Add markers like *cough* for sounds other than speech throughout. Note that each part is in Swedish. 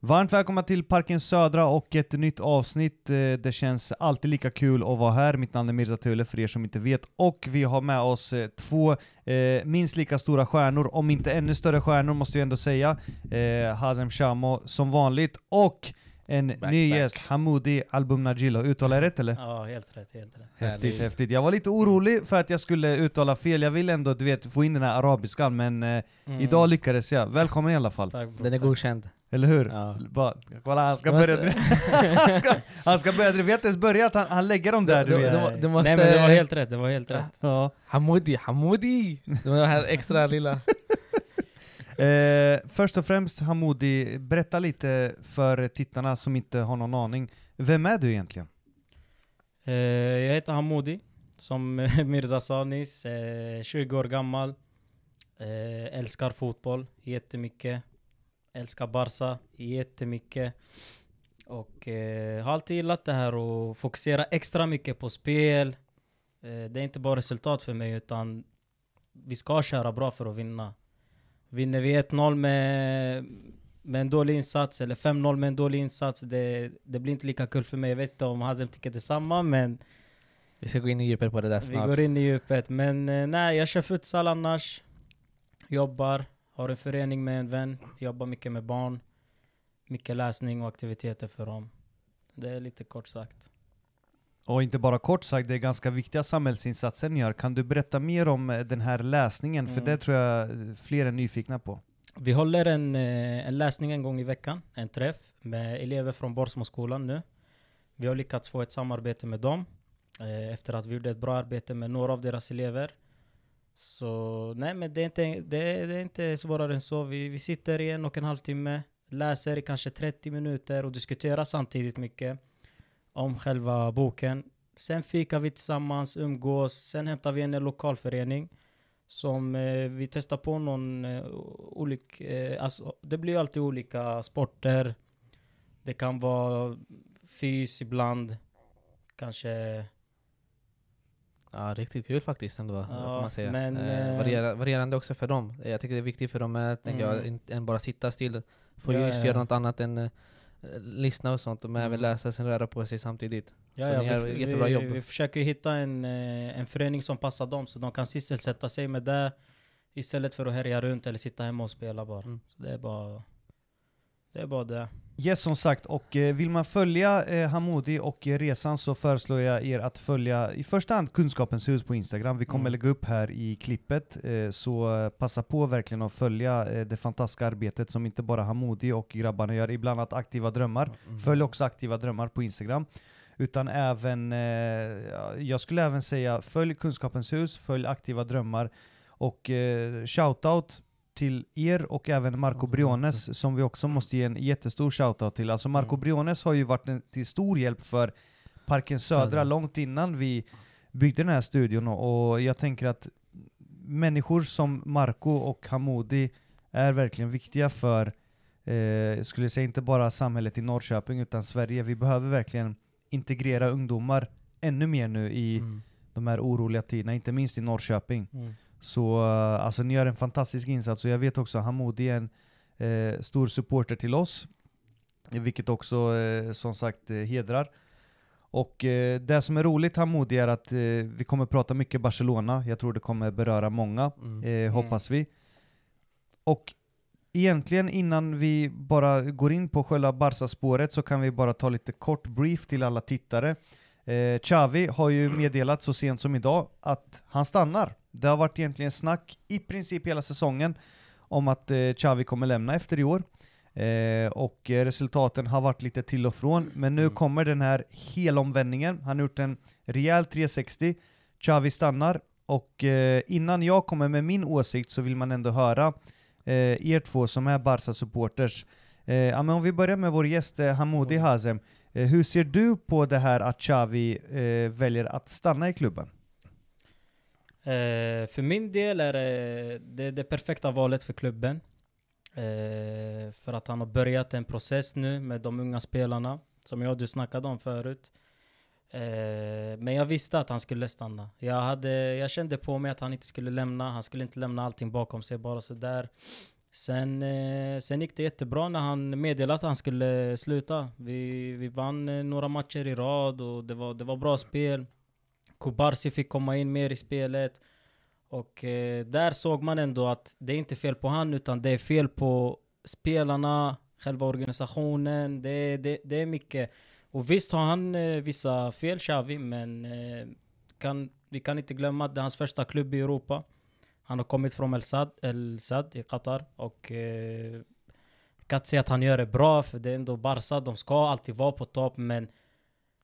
Varmt välkomna till Parken Södra och ett nytt avsnitt. Eh, det känns alltid lika kul att vara här. Mitt namn är Mirza Thule för er som inte vet. Och vi har med oss eh, två eh, minst lika stora stjärnor, om inte ännu större stjärnor måste jag ändå säga. Hazem Shamo som vanligt och en back, ny back. gäst, Hamoudi Albumnagilo. Uttalar jag rätt eller? Ja, helt rätt. Helt rätt. Häftigt, häftigt. Jag var lite orolig för att jag skulle uttala fel. Jag vill ändå du vet, få in den här arabiskan, men mm. idag lyckades jag. Välkommen i alla fall. Tack, den är godkänd. Eller hur? Ja. Bara, kolla han ska måste... börja *laughs* han, ska, han ska börja Vi har inte ens börjat, han, han lägger dem där du vet. De, de måste... Nej men det var helt rätt, det var helt rätt. Ja. Hamoudi, Hamoudi! Den här extra lilla. *laughs* eh, först och främst Hamoudi, berätta lite för tittarna som inte har någon aning. Vem är du egentligen? Eh, jag heter Hamoudi, som *laughs* Mirza sa nyss, eh, 20 år gammal. Eh, älskar fotboll jättemycket. Älskar Barca jättemycket. Och eh, har alltid gillat det här och fokusera extra mycket på spel. Eh, det är inte bara resultat för mig utan vi ska köra bra för att vinna. Vinner vi 1-0 med, med en dålig insats eller 5-0 med en dålig insats, det, det blir inte lika kul för mig. Jag vet inte om Hazem tycker detsamma men... Vi ska gå in i djupet på det där snart. Vi går in i djupet. Men eh, nej, jag kör futsal annars. Jobbar. Har en förening med en vän, jobbar mycket med barn. Mycket läsning och aktiviteter för dem. Det är lite kort sagt. Och inte bara kort sagt, det är ganska viktiga samhällsinsatser ni gör. Kan du berätta mer om eh, den här läsningen? Mm. För det mm. tror jag eh, fler är nyfikna på. Vi håller en, eh, en läsning en gång i veckan, en träff med elever från Borsmoskolan nu. Vi har lyckats få ett samarbete med dem efter att vi gjorde ett bra arbete med några av deras elever så nej, men det är inte, det är, det är inte svårare än så. Vi, vi sitter i en och en halv timme, läser i kanske 30 minuter och diskuterar samtidigt mycket om själva boken. Sen fikar vi tillsammans, umgås, sen hämtar vi en lokalförening som eh, vi testar på någon eh, olik, eh, alltså, det blir alltid olika sporter. Det kan vara fys ibland, kanske Ja, riktigt kul faktiskt ändå, ja, får man säga. Men, eh, eh variera, varierande också för dem. Jag tycker det är viktigt för dem att mm. än bara sitta still. Få ja, just ja. göra något annat än eh, lyssna och sånt, men även mm. läsa sen röra på sig samtidigt. Ja, så ja, ni gör vi, jättebra vi, jobb. Vi försöker hitta en, eh, en förening som passar dem, så de kan sysselsätta sig med det istället för att härja runt eller sitta hemma och spela bara. Mm. Så det är bara det. Är bara det. Yes, som sagt, och eh, vill man följa eh, Hamoudi och eh, resan så föreslår jag er att följa i första hand Kunskapens hus på Instagram. Vi kommer mm. lägga upp här i klippet, eh, så eh, passa på verkligen att följa eh, det fantastiska arbetet som inte bara Hamoudi och grabbarna gör, ibland att Aktiva Drömmar. Mm. mm. Följ också Aktiva Drömmar på Instagram. Utan även, eh, jag skulle även säga följ Kunskapens hus, följ Aktiva Drömmar och shoutout till er och även Marco mm. Briones som vi också måste ge en jättestor shoutout till. Alltså Marco mm. Briones har ju varit en, till stor hjälp för Parken Södra, Södra långt innan vi byggde den här studion och jag tänker att människor som Marco och Hamodi är verkligen viktiga för, eh, skulle säga inte bara samhället i Norrköping utan Sverige. Vi behöver verkligen integrera ungdomar ännu mer nu i mm. de här oroliga tiderna, inte minst i Norrköping. Mm. Så eh, alltså, ni gör en fantastisk insats och jag vet också att Hamoudi är en eh, stor supporter till oss. Vilket också eh, som sagt eh, hedrar. Och eh, det som är roligt Hamoudi är att eh, vi kommer prata mycket Barcelona, jag tror det kommer beröra många, mm. eh, mm. hoppas vi. Och egentligen innan vi bara går in på själva Barca-spåret så kan vi bara ta lite kort brief till alla tittare. Eh, Xavi har ju meddelat så sent som idag att han stannar. Det har varit egentligen snack i princip hela säsongen om att eh, Xavi kommer lämna efter i år. Eh, och resultaten har varit lite till och från, men nu mm. kommer den här helomvändningen. Han har gjort en rejäl 360. Xavi stannar, och eh, innan jag kommer med min åsikt så vill man ändå höra eh, er två som är Barca-supporters. Eh, ja, om vi börjar med vår gäst eh, Hamoudi mm. Hazem. Eh, hur ser du på det här att Xavi eh, väljer att stanna i klubben? Eh, för min del är det, det, det perfekta valet för klubben. Eh, för att han har börjat en process nu med de unga spelarna, som jag och du snackade om förut. Eh, men jag visste att han skulle stanna. Jag, hade, jag kände på mig att han inte skulle lämna, han skulle inte lämna allting bakom sig bara sådär. Sen, eh, sen gick det jättebra när han meddelade att han skulle sluta. Vi, vi vann eh, några matcher i rad och det var, det var bra spel. Kubarsi fick komma in mer i spelet. Och eh, där såg man ändå att det är inte fel på han utan det är fel på spelarna, själva organisationen. Det, det, det är mycket. Och visst har han vissa fel, Xavi, men kan, vi kan inte glömma att det är hans första klubb i Europa. Han har kommit från El Sad, El Sad i Qatar och eh, jag kan inte säga att han gör det bra för det är ändå Barca, de ska alltid vara på topp men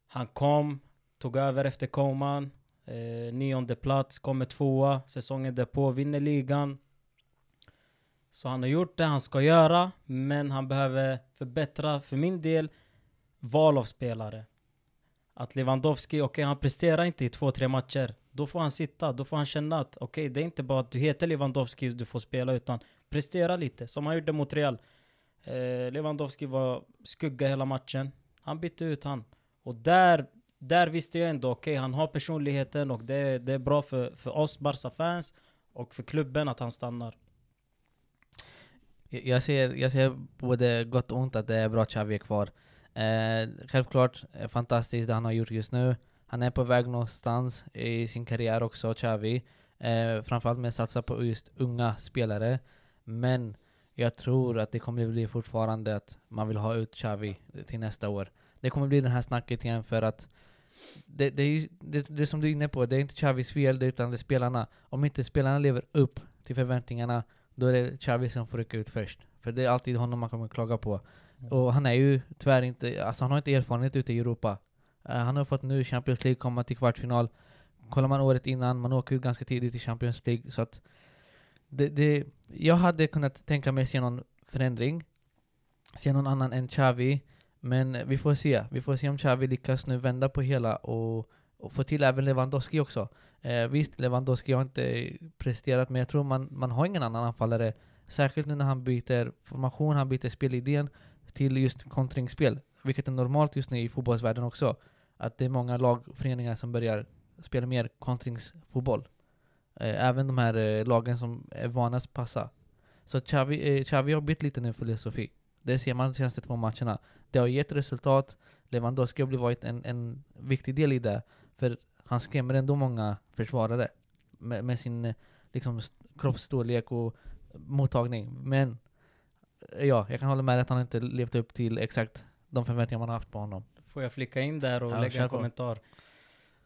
han kom, tog över efter Coman. eh, nionde plats, kommer tvåa, säsongen därpå vinner ligan. Så han har gjort det han ska göra men han behöver förbättra för min del val av spelare att Lewandowski, okej okay, han presterar inte i två, tre matcher. Då får han sitta, då får han känna att okej, okay, det är inte bara att du heter Lewandowski du får spela, utan prestera lite. Som han gjorde mot Real. Eh, Lewandowski var skugga hela matchen. Han bytte ut han. Och där, där visste jag ändå, okej, okay, han har personligheten och det, det är bra för, för oss Barca-fans och för klubben att han stannar. Jag ser, jag ser både gott och ont att det är bra att Xavi är kvar. Eh, självklart eh, fantastiskt det han har gjort just nu. Han är på väg någonstans i sin karriär också, Xavi. Eh, framförallt med att satsa på just unga spelare. Men jag tror att det kommer bli fortfarande att man vill ha ut Xavi till nästa år. Det kommer bli det här snacket igen för att det, det, är ju, det, det som du är inne på, det är inte Xavis fel det utan det är spelarna. Om inte spelarna lever upp till förväntningarna, då är det Xavi som får rycka ut först. För det är alltid honom man kommer klaga på. Och han är ju tyvärr inte, alltså han har inte erfarenhet ute i Europa. Uh, han har fått nu Champions League, komma till kvartsfinal. Kollar man året innan, man åker ju ganska tidigt i Champions League. Så att det, det, jag hade kunnat tänka mig se någon förändring. Se någon annan än Xavi. Men vi får se. Vi får se om Xavi lyckas nu vända på hela och, och få till även Lewandowski också. Eh, visst, Lewandowski har inte presterat, men jag tror man, man har ingen annan anfallare. Särskilt nu när han byter formation, han byter spelidén till just kontringsspel, vilket är normalt just nu i fotbollsvärlden också. Att det är många lagföreningar som börjar spela mer kontringsfotboll. Eh, även de här eh, lagen som är vana att passa. Så Xavi, eh, har bytt lite nu filosofi. Det ser man de senaste två matcherna. Det har gett resultat. Lewandowski har varit en, en viktig del i det. För han skrämmer ändå många försvarare med, med sin liksom, kroppsstorlek och mottagning. Men ja, jag kan hålla med att han inte levt upp till exakt de förväntningar man haft på honom. Får jag flicka in där och ja, lägga en kommentar?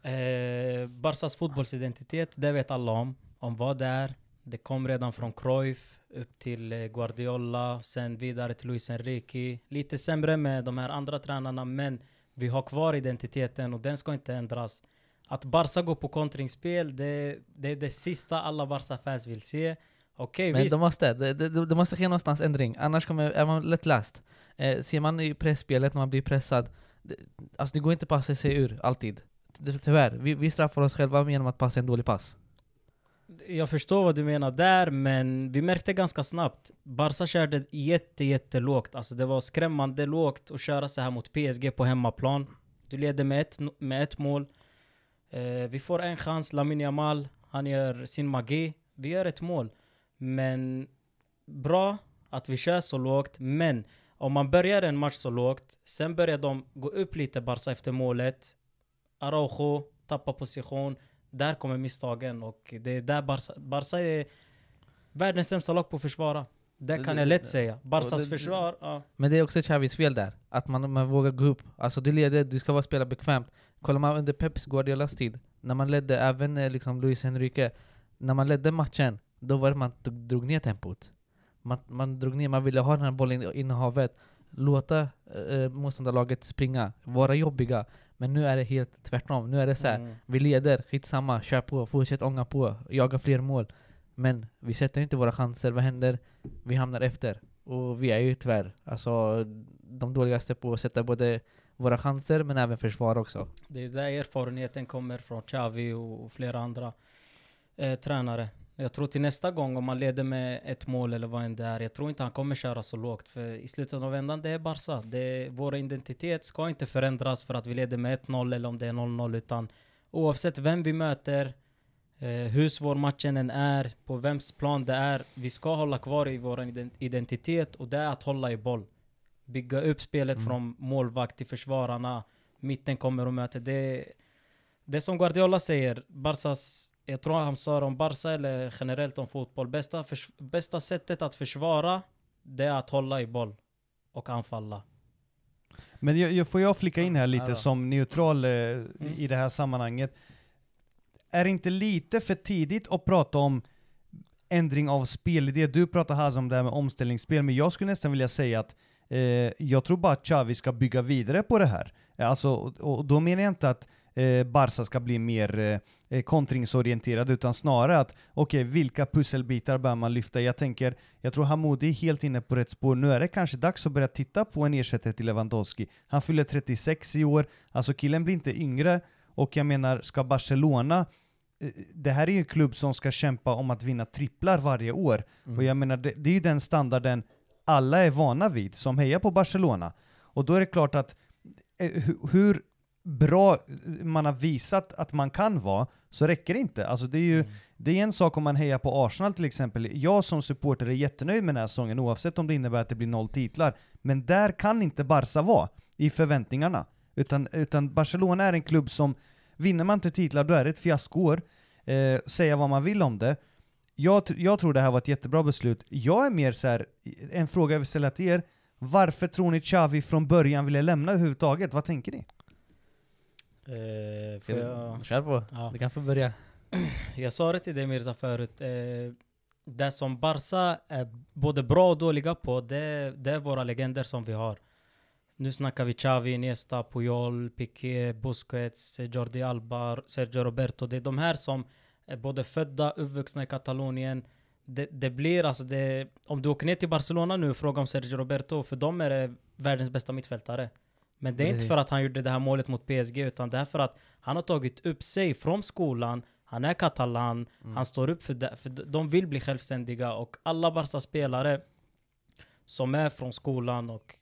Eh, Barsas fotbollsidentitet, det vet alla om. Om vad det är. Det kom redan från Cruyff upp till eh, Guardiola, sen vidare till Luis Enrique. Lite sämre med de här andra tränarna, men vi har kvar identiteten och den ska inte ändras. Att Barca går på kontringsspel, det, det är det sista alla Barca-fans vill se. Okej, Men visst. de måste, det de, de måste ske någonstans ändring, annars kommer, är man lättläst. Eh, ser man i pressspelet när man blir pressad, det, alltså det går inte att passa sig ur, alltid. tyvärr, vi, vi straffar oss själva genom att passa en dålig pass. Jag förstår vad du menar där, men vi märkte ganska snabbt. Barca körde jätte, jätte lågt. Alltså det var skrämmande lågt att köra så här mot PSG på hemmaplan. Du leder med ett, med ett mål. Eh, vi får en chans, Lamine Yamal, han gör sin magi. Vi gör ett mål. Men bra att vi kör så lågt, men om man börjar en match så lågt, sen börjar de gå upp lite Barca efter målet. Araujo tappar position. Där kommer misstagen och det är där Barca, Barca är världens sämsta lag på att försvara. Det kan jag lätt säga. Barcas försvar... Ja. Men det är också Chavis fel där, att man, man vågar gå upp. Alltså du leder, du ska vara spela bekvämt. Kollar man under Peps Guardiolas tid, när man ledde, även eh, liksom Luis Henrique. när man ledde matchen, då var det man drog ner tempot. Man, man drog ner, man ville ha den här bollen i havet låta eh, eh, motståndarlaget springa, vara jobbiga. Men nu är det helt tvärtom. Nu är det så här, mm. vi leder, skitsamma, kör på, fortsätt ånga på, jaga fler mål. Men vi sätter inte våra chanser, vad händer? Vi hamnar efter. Och vi är ju tyvärr alltså, de dåligaste på att sätta både våra chanser men även försvar också. Det är där erfarenheten kommer från Xavi och flera andra eh, tränare. Jag tror till nästa gång, om man leder med ett mål eller vad än det är, jag tror inte han kommer köra så lågt. För i slutet av vändan, det är Barca. Det är, vår identitet ska inte förändras för att vi leder med 1-0 eller om det är 0-0, utan oavsett vem vi möter, eh, hur svår matchen än är, på vems plan det är, vi ska hålla kvar i vår identitet och det är att hålla i boll. Bygga upp spelet mm. från målvakt till försvararna, mitten kommer och möter. Det, det som Guardiola säger, Barcas jag tror han sa om Barca eller generellt om fotboll. Bästa, för, bästa sättet att försvara, det är att hålla i boll och anfalla. Men jag, jag får jag flika in här lite ja. som neutral eh, mm. i det här sammanhanget. Är det inte lite för tidigt att prata om ändring av spelidé? Du pratar här om det här med omställningsspel, men jag skulle nästan vilja säga att eh, jag tror bara att Xavi ska bygga vidare på det här. Alltså, och, och då menar jag inte att Eh, Barca ska bli mer eh, eh, kontringsorienterad, utan snarare att okej, okay, vilka pusselbitar bör man lyfta? Jag tänker, jag tror Hamoudi är helt inne på rätt spår. Nu är det kanske dags att börja titta på en ersättare till Lewandowski. Han fyller 36 i år, alltså killen blir inte yngre, och jag menar, ska Barcelona eh, det här är ju en klubb som ska kämpa om att vinna tripplar varje år. Mm. Och jag menar, det, det är ju den standarden alla är vana vid som hejar på Barcelona. Och då är det klart att hur, bra man har visat att man kan vara, så räcker det inte. Alltså det är ju, mm. det är en sak om man hejar på Arsenal till exempel. Jag som supporter är jättenöjd med den här säsongen, oavsett om det innebär att det blir noll titlar. Men där kan inte Barca vara, i förväntningarna. Utan, utan Barcelona är en klubb som, vinner man inte titlar då är det ett fiaskoår. Eh, säga vad man vill om det. Jag, jag tror det här var ett jättebra beslut. Jag är mer så här, en fråga jag vill ställa till er. Varför tror ni Xavi från början ville lämna överhuvudtaget? Vad tänker ni? Eh, Ska jag... Kör på, ja. du kan få börja. *clears throat* Jag sa det till dig Mirza förut. Eh, det som Barca är både bra och dåliga på, det, det är våra legender som vi har. Nu snackar vi Xavi, Iniesta, Puyol, Piqué, Busquets, Jordi Alba, Sergio Roberto. Det är de här som är både födda, och uppvuxna i Katalonien. Det, det blir alltså det, om du åker ner till Barcelona nu och frågar om Sergio Roberto, för dem är det världens bästa mittfältare. Men det är inte för att han gjorde det här målet mot PSG, utan det är för att han har tagit upp sig från skolan, han är katalan, mm. han står upp för det, för de vill bli självständiga och alla Barca-spelare som är från skolan och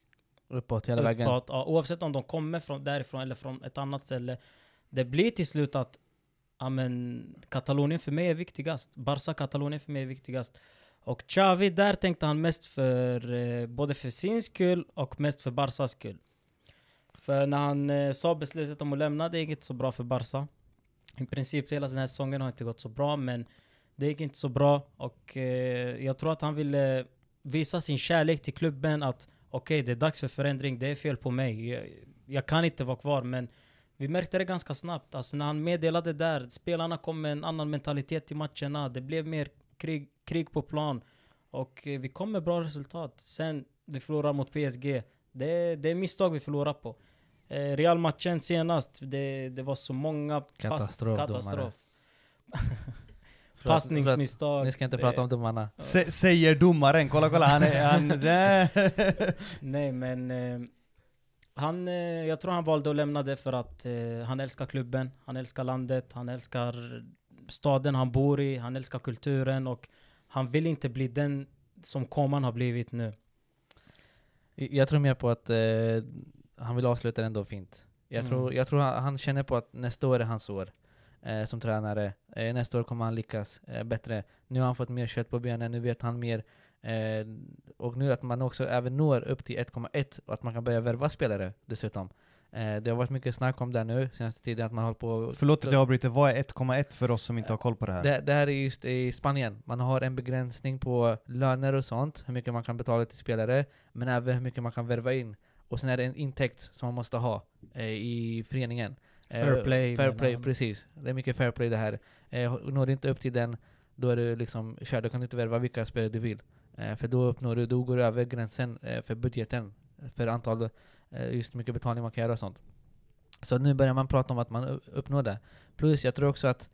uppåt hela uppåt, vägen. Ja, oavsett om de kommer från därifrån eller från ett annat ställe, det blir till slut att amen, Katalonien för mig är viktigast. Barca Katalonien för mig är viktigast. Och Xavi, där tänkte han mest för eh, både för sin skull och mest för Barcas skull. För när han eh, sa beslutet om att lämna, det gick inte så bra för Barca. I princip hela den här säsongen har inte gått så bra, men det gick inte så bra. Och eh, jag tror att han ville visa sin kärlek till klubben, att okej, okay, det är dags för förändring, det är fel på mig. Jag, jag, kan inte vara kvar, men vi märkte det ganska snabbt. Alltså när han meddelade där, spelarna kom med en annan mentalitet i matcherna, det blev mer krig, krig på plan. Och eh, vi kom med bra resultat. Sen vi förlorade mot PSG. Det, det är misstag vi förlorar på. Eh, Real-matchen senast, det, det var så många katastrof. Pass, katastrof. *laughs* Passningsmisstag. Ni ska inte prata om eh, domarna. S säger domaren, kolla kolla han är... Han, *laughs* Nej men... Eh, han, jag tror han valde att lämna det för att han älskar klubben, han älskar landet, han älskar staden han bor i, han älskar kulturen och han vill inte bli den som Koman har blivit nu. Jag tror mer på att han vill avsluta ändå fint. Jag mm. tror, jag tror han, han, känner på att nästa år är hans år eh, som tränare. Eh, nästa år kommer han lyckas eh, bättre. Nu har han fått mer kött på benen, nu vet han mer. Eh, och nu att man också även når upp till 1,1 och att man kan börja värva spelare dessutom. Eh, det har varit mycket snack om det nu senaste tiden, att man på... Förlåt att jag avbryter, vad är 1,1 för oss som inte har koll på det här? Det, det här är just i Spanien. Man har en begränsning på löner och sånt, hur mycket man kan betala till spelare, men även hur mycket man kan värva in. Och sen är det en intäkt som man måste ha eh, i föreningen. Eh, fair play. Fair play, precis. Det är mycket fair play det här. Eh, når du inte upp till den, då är du liksom kör. Då kan du inte värva vilka spelare du vill. Eh, för då uppnår du, då går du över gränsen eh, för budgeten. För antal, eh, just hur mycket betalning man kan göra och sånt. Så nu börjar man prata om att man uppnår det. Plus jag tror också att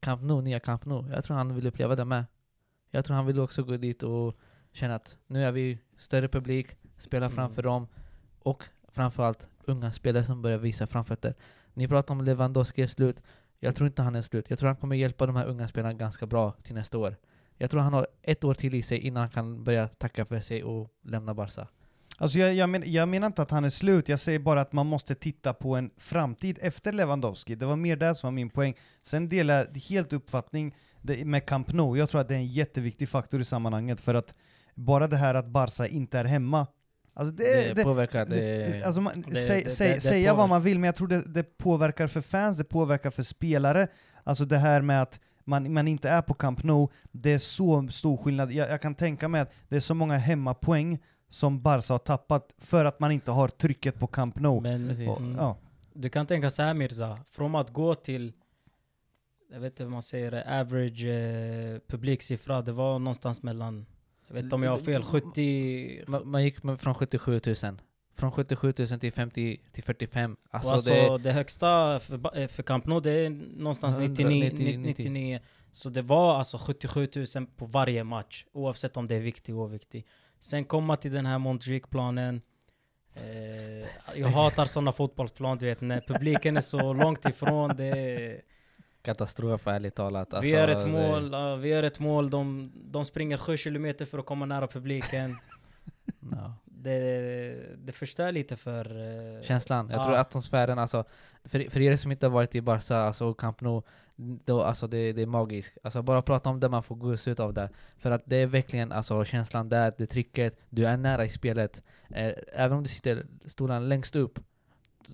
Camp Nou, nya Camp Nou, jag tror han vill uppleva det med. Jag tror han vill också gå dit och känna att nu är vi större publik, spela mm. framför mm. dem och framförallt unga spelare som börjar visa framfötter. Ni pratar om Lewandowski är slut. Jag tror inte han är slut. Jag tror han kommer hjälpa de här unga spelarna ganska bra till nästa år. Jag tror han har ett år till i sig innan han kan börja tacka för sig och lämna Barca. Alltså jag, jag, men, jag menar inte att han är slut, jag säger bara att man måste titta på en framtid efter Lewandowski. Det var mer det som var min poäng. Sen delar jag helt uppfattning med Camp Nou. Jag tror att det är en jätteviktig faktor i sammanhanget, för att bara det här att Barca inte är hemma Alltså det, det, påverkar, det, det, alltså man, det, säg, säg, säga vad man vill, men jag tror det, det påverkar för fans, det påverkar för spelare. Alltså det här med att man, man inte är på Camp Nou, det är så stor skillnad. Jag, jag kan tänka mig att det är så många hemmapoäng som Barca har tappat för att man inte har trycket på Camp Nou. Men, Och, mm. ja. Du kan tänka så här Mirza, från att gå till jag vet inte vad man säger, average eh, publiksiffra, det var någonstans mellan jag vet inte om jag har fel, 70... Man, man gick från 77 000. Från 77 000 till 50 till 45. Alltså, alltså det, det, högsta för, eh, för Camp Nou det är någonstans 99, 90, 99. Så det var alltså 77 000 på varje match. Oavsett om det är viktig eller oviktig. Sen komma till den här Montjuic-planen. Eh, jag hatar sådana fotbollsplan, du vet när publiken är så långt ifrån. Det är, katastrof ärligt talat. Alltså, vi gör ett mål, det... vi gör ett mål de, de springer 7 kilometer för att komma nära publiken. no. *laughs* det, det förstör lite för... Eh, känslan. Jag ja. tror atmosfären, alltså, för, för er som inte har varit i Barca alltså, Camp Nou, då, alltså, det, det är magiskt. Alltså, bara prata om det, man får gås ut av det. För att det är verkligen alltså, känslan där, det trycket, du är nära i spelet. Eh, även om du sitter stolen längst upp,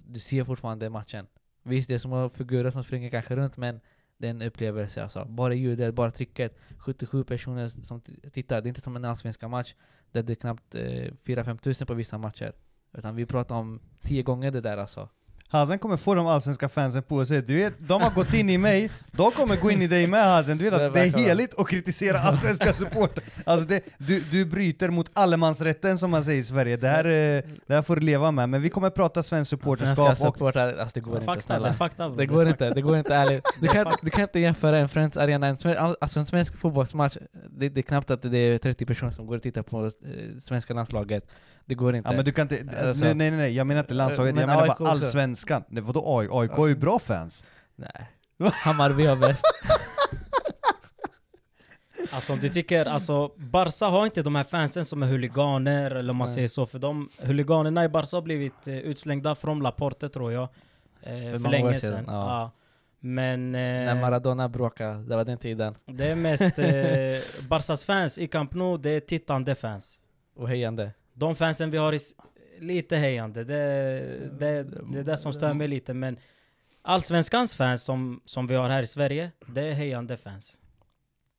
du ser fortfarande matchen. Visst, det är små figurer som springer kanske runt, men det är en upplevelse. Alltså. Bara ljudet, bara trycket. 77 personer som tittar. Det är inte som en allsvenska match där det är knappt eh, 4-5 tusen på vissa matcher. Utan vi pratar om tio gånger det där alltså. Hazen kommer få de allsvenska fansen på sig. Du vet, de har gått in i mig, de kommer gå in i dig med Hazen. Du vet att det är heligt att kritisera allsvenska supportrar. Alltså det, du, du bryter mot allemansrätten som man säger i Sverige. Det här, eh, det här får du leva med. Men vi kommer prata svensk supporterskap. och... supportrar, alltså det går fakta, alltså. inte snälla. Fakta, det går inte, *laughs* det går inte ärligt. Du kan, du kan inte jämföra en Friends Arena, en svensk, alltså en svensk fotbollsmatch, det, det är knappt att det är 30 personer som går och tittar på eh, svenska landslaget. Det går inte. Ja, men du kan inte alltså, nej, nej, nej, jag menar inte landslaget, men jag menar AIK bara allsvenskan. Nej, vadå AIK? AIK ja. är ju bra fans. Nej. Hammarby har bäst. *laughs* Alltså om du tycker, alltså Barca har inte de här fansen som är huliganer eller om man Nej. säger så. För de huliganerna i Barca har blivit eh, utslängda från Laporte tror jag. Eh, för, länge sedan. Ja. Ja. Men... Eh, När Maradona bråkade, det var den tiden. Det är mest eh, *laughs* Barcas fans i Camp Nou, det är tittande fans. Och hejande de fansen vi har i... lite hejande. Det, det, det är det som stör mig lite. Men allsvenskans fans som, som vi har här i Sverige, det är hejande fans.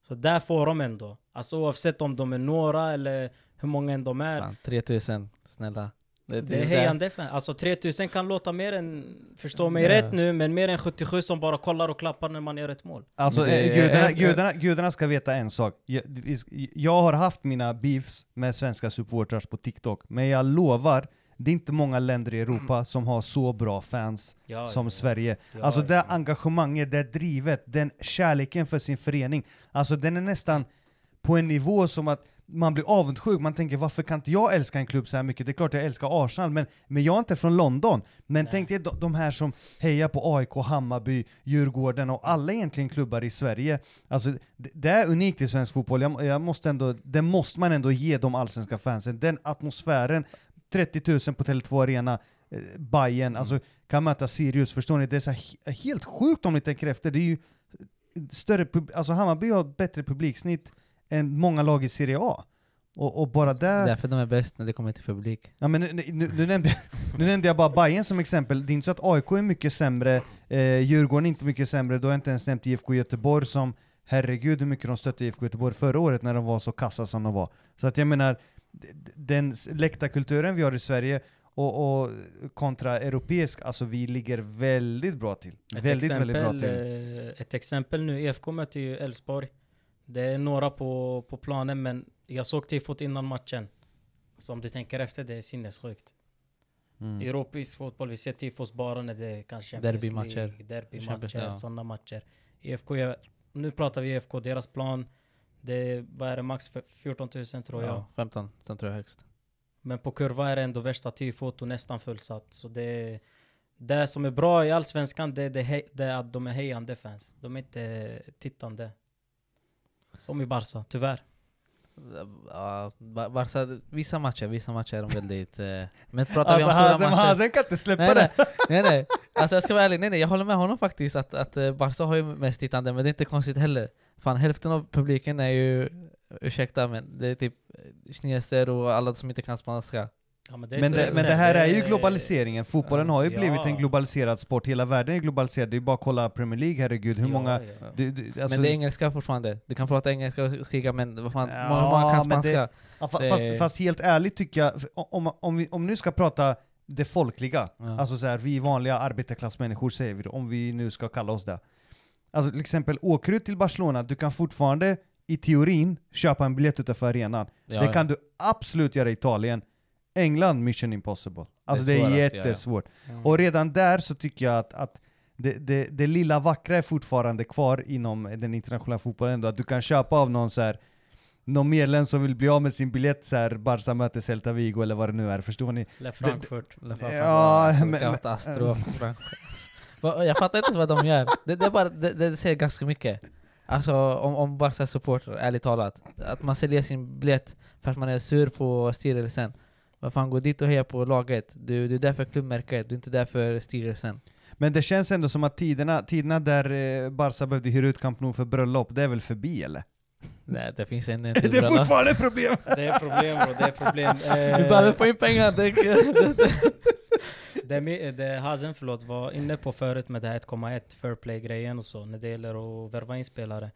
Så där får de ändå. Alltså oavsett om de är några eller hur många än de är. Fan, 3000, snälla. Det, det är hejande fans, Alltså 3000 kan låta mer än, förstå mig rätt nu, men mer än 77 som bara kollar och klappar när man gör ett mål. Alltså det, eh, gudarna, gudarna, gudarna ska veta en sak. Jag, jag har haft mina beefs med svenska supportrar på TikTok, men jag lovar, det är inte många länder i Europa mm. som har så bra fans ja, som ja, Sverige. Ja, alltså det engagemanget, det drivet, den kärleken för sin förening. Alltså den är nästan mm. på en nivå som att man blir avundsjuk, man tänker varför kan inte jag älska en klubb så här mycket? Det är klart jag älskar Arsenal, men, men jag är inte från London. Men Nej. tänk dig de, de här som hejar på AIK, Hammarby, Djurgården och alla egentligen klubbar i Sverige. Alltså, det, det är unikt i svensk fotboll, jag, jag, måste ändå, det måste man ändå ge de allsvenska fansen. Den atmosfären, 30 000 på Tele2 Arena, eh, Bayern, mm. alltså kan möta Sirius, förstår ni? Det är så här, helt sjukt om ni tänker efter, det är ju större, alltså Hammarby har bättre publiksnitt än många lag i Serie A. Och, och, bara där... Därför de är bäst när det kommer till publik. Ja, men nu, nu, nu, nämnde, nu nämnde jag bara Bayern som exempel, det är inte så att AIK är mycket sämre, eh, Djurgården är inte mycket sämre, då har jag inte ens nämnt IFK Göteborg som, herregud hur mycket de stötte IFK Göteborg förra året när de var så kassa som de var. Så att jag menar, den läktarkulturen vi har i Sverige, och, och, kontra europeisk, alltså vi ligger väldigt bra till. Ett väldigt, exempel, väldigt bra till. Eh, ett exempel nu, IFK e möter ju Elfsborg det är några på, på planen, men jag såg tifot innan matchen. Så om du tänker efter, det är sinnessjukt. Mm. Europeisk fotboll, vi ser tifos bara när det är kanske derbymatcher. League, derbymatcher, ja. sådana matcher. IFK, jag, nu pratar vi IFK, deras plan, det är, vad är det, max 14 000 tror jag. 15, sen tror jag högst. Men på kurva är det ändå värsta tifot och nästan fullsatt. Så det, det som är bra i Allsvenskan, det, det, det är att de är hejande fans. De är inte tittande. Som i Barca, tyvärr. Ja, Barca, vissa matcher, vissa matcher är de väldigt... Eh, men pratar alltså, vi om alltså, stora Hazem, matcher... Hazem kan inte släppa nej, det! Nej, *laughs* nej, nej. Alltså jag ska vara ärlig, nej, nej, jag håller med honom faktiskt att, att eh, Barca har ju mest tittande, men det är inte konstigt heller. Fan, hälften av publiken är ju, ursäkta men, det är typ kineser och alla som inte kan spanska. Ja, men, det men, det, men det här är ju globaliseringen, fotbollen har ju ja. blivit en globaliserad sport, hela världen är globaliserad, det är ju bara att kolla Premier League, herregud hur ja, många... Du, du, alltså men det är engelska fortfarande, du kan prata engelska och skriva, men vad fan, ja, många, många kan spanska. Fast, fast, helt ärligt tycker jag, om, om, vi, om nu ska prata det folkliga, alltså så här, vi vanliga arbetarklassmänniskor säger vi om vi nu ska kalla oss det. Alltså till exempel, åker du till Barcelona, du kan fortfarande i teorin köpa en biljett utanför arenan. Ja, det kan du absolut göra i Italien. England Mission Impossible. Alltså det är, det är jättesvårt. Ja, ja. Mm. Och redan där så tycker jag att, att det, det, det, lilla vackra är fortfarande kvar inom den internationella fotbollen ändå, att du kan köpa av någon så här, någon medlem som vill bli av med sin biljett så här, Barca möter Celta Vigo eller vad det nu är, förstår ni? Le Frankfurt. Le Ja, men, men, Astro. jag fattar inte vad de gör. Det, det, bara, det, det säger ganska mycket. Alltså om, om Barca supporter, ärligt talat. Att man säljer sin biljett för att man är sur på styrelsen. Vad fan, gå dit och heja på laget. Du, du är där för klubbmärket, du är inte där för styrelsen. Men det känns ändå som att tiderna, tiderna där eh, Barca behövde hyra ut Camp Nou för bröllop, det är väl förbi eller? *laughs* Nej, det finns ännu *laughs* inte Det är fortfarande problem! *laughs* det är problem bro, det är problem. Vi eh, behöver få in pengar. det, det Hazen, förlåt, var inne på förut med det här 1,1 fair play-grejen och så, när det gäller att värva in spelare.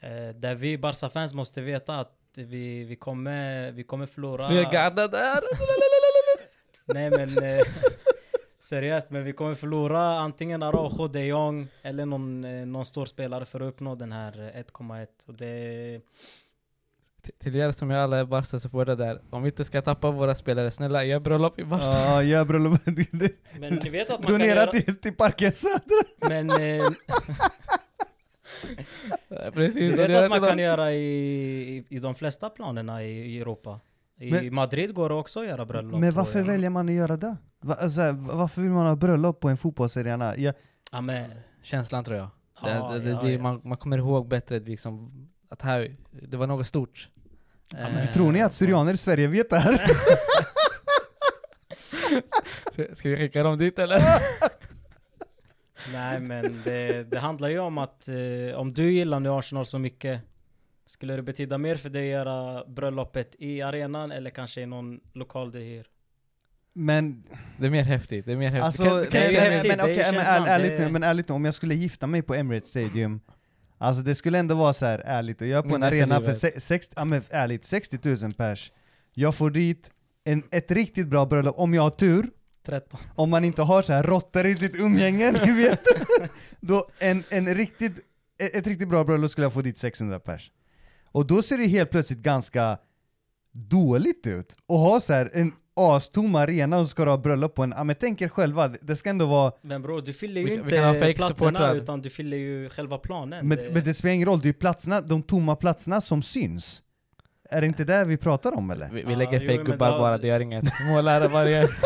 Eh, där vi Barca-fans måste veta att vi, vi, kommer, vi kommer förlora... Vi är gada där! *laughs* Nej men eh, *laughs* seriöst, men vi kommer förlora antingen Araujo, de Jong eller någon, eh, någon stor spelare för att uppnå den här 1,1. Eh, Och det... Till er som är alla är Barca-supportrar där, om vi inte ska tappa våra spelare, snälla gör bröllop i Barca! Ja, gör bröllop! *laughs* Men ni vet att man Donera kan göra... till, till Parken Södra! Men... Eh, Precis, du vet att man kan göra i, i, de flesta planerna i, Europa. I men, Madrid går det också att göra bröllop. Men varför väljer man att göra det? Va, alltså, varför vill man ha bröllop på en fotbollsarena? Ja. ja men, känslan tror jag. Ja, det, det, ja, det, man, man, kommer ihåg bättre liksom, att här, det var något stort. Eh, tror ni att syrianer i Sverige vet det här? *laughs* Ska vi skicka dem dit eller? *laughs* Nej men det, det, handlar ju om att eh, om du gillar nu Arsenal så mycket skulle det betyda mer för dig att göra bröllopet i arenan eller kanske i någon lokal du hyr? Men... Det är mer häftigt, det är mer häftigt. Alltså, men, ärligt nu, om jag skulle gifta mig på Emirates Stadium Alltså det skulle ändå vara så här, ärligt, och jag är på en arena för se, sex, ja, men, ärligt, 60 000 pers Jag får dit en, ett riktigt bra bröllop, om jag har tur, 13. Om man inte har så här råttor i sitt umgänge, ni *laughs* vet. Då en, en riktigt, e-, ett riktigt bra bröllop skulle jag få dit 600 pers. Och då ser det helt plötsligt ganska dåligt ut. Och ha så här en astom arena och ska du ha bröllop på en, ja men tänk er själva, det ska ändå vara... Men bror du fyller ju vi, inte vi platserna utan du fyller ju själva planen. Men det... men det spelar ingen roll, det är ju platserna, de tomma platserna som syns. Är det inte det vi pratar om eller? Vi, vi lägger ah, fejkgubbar bara, det gör inget. Målare varje... *laughs*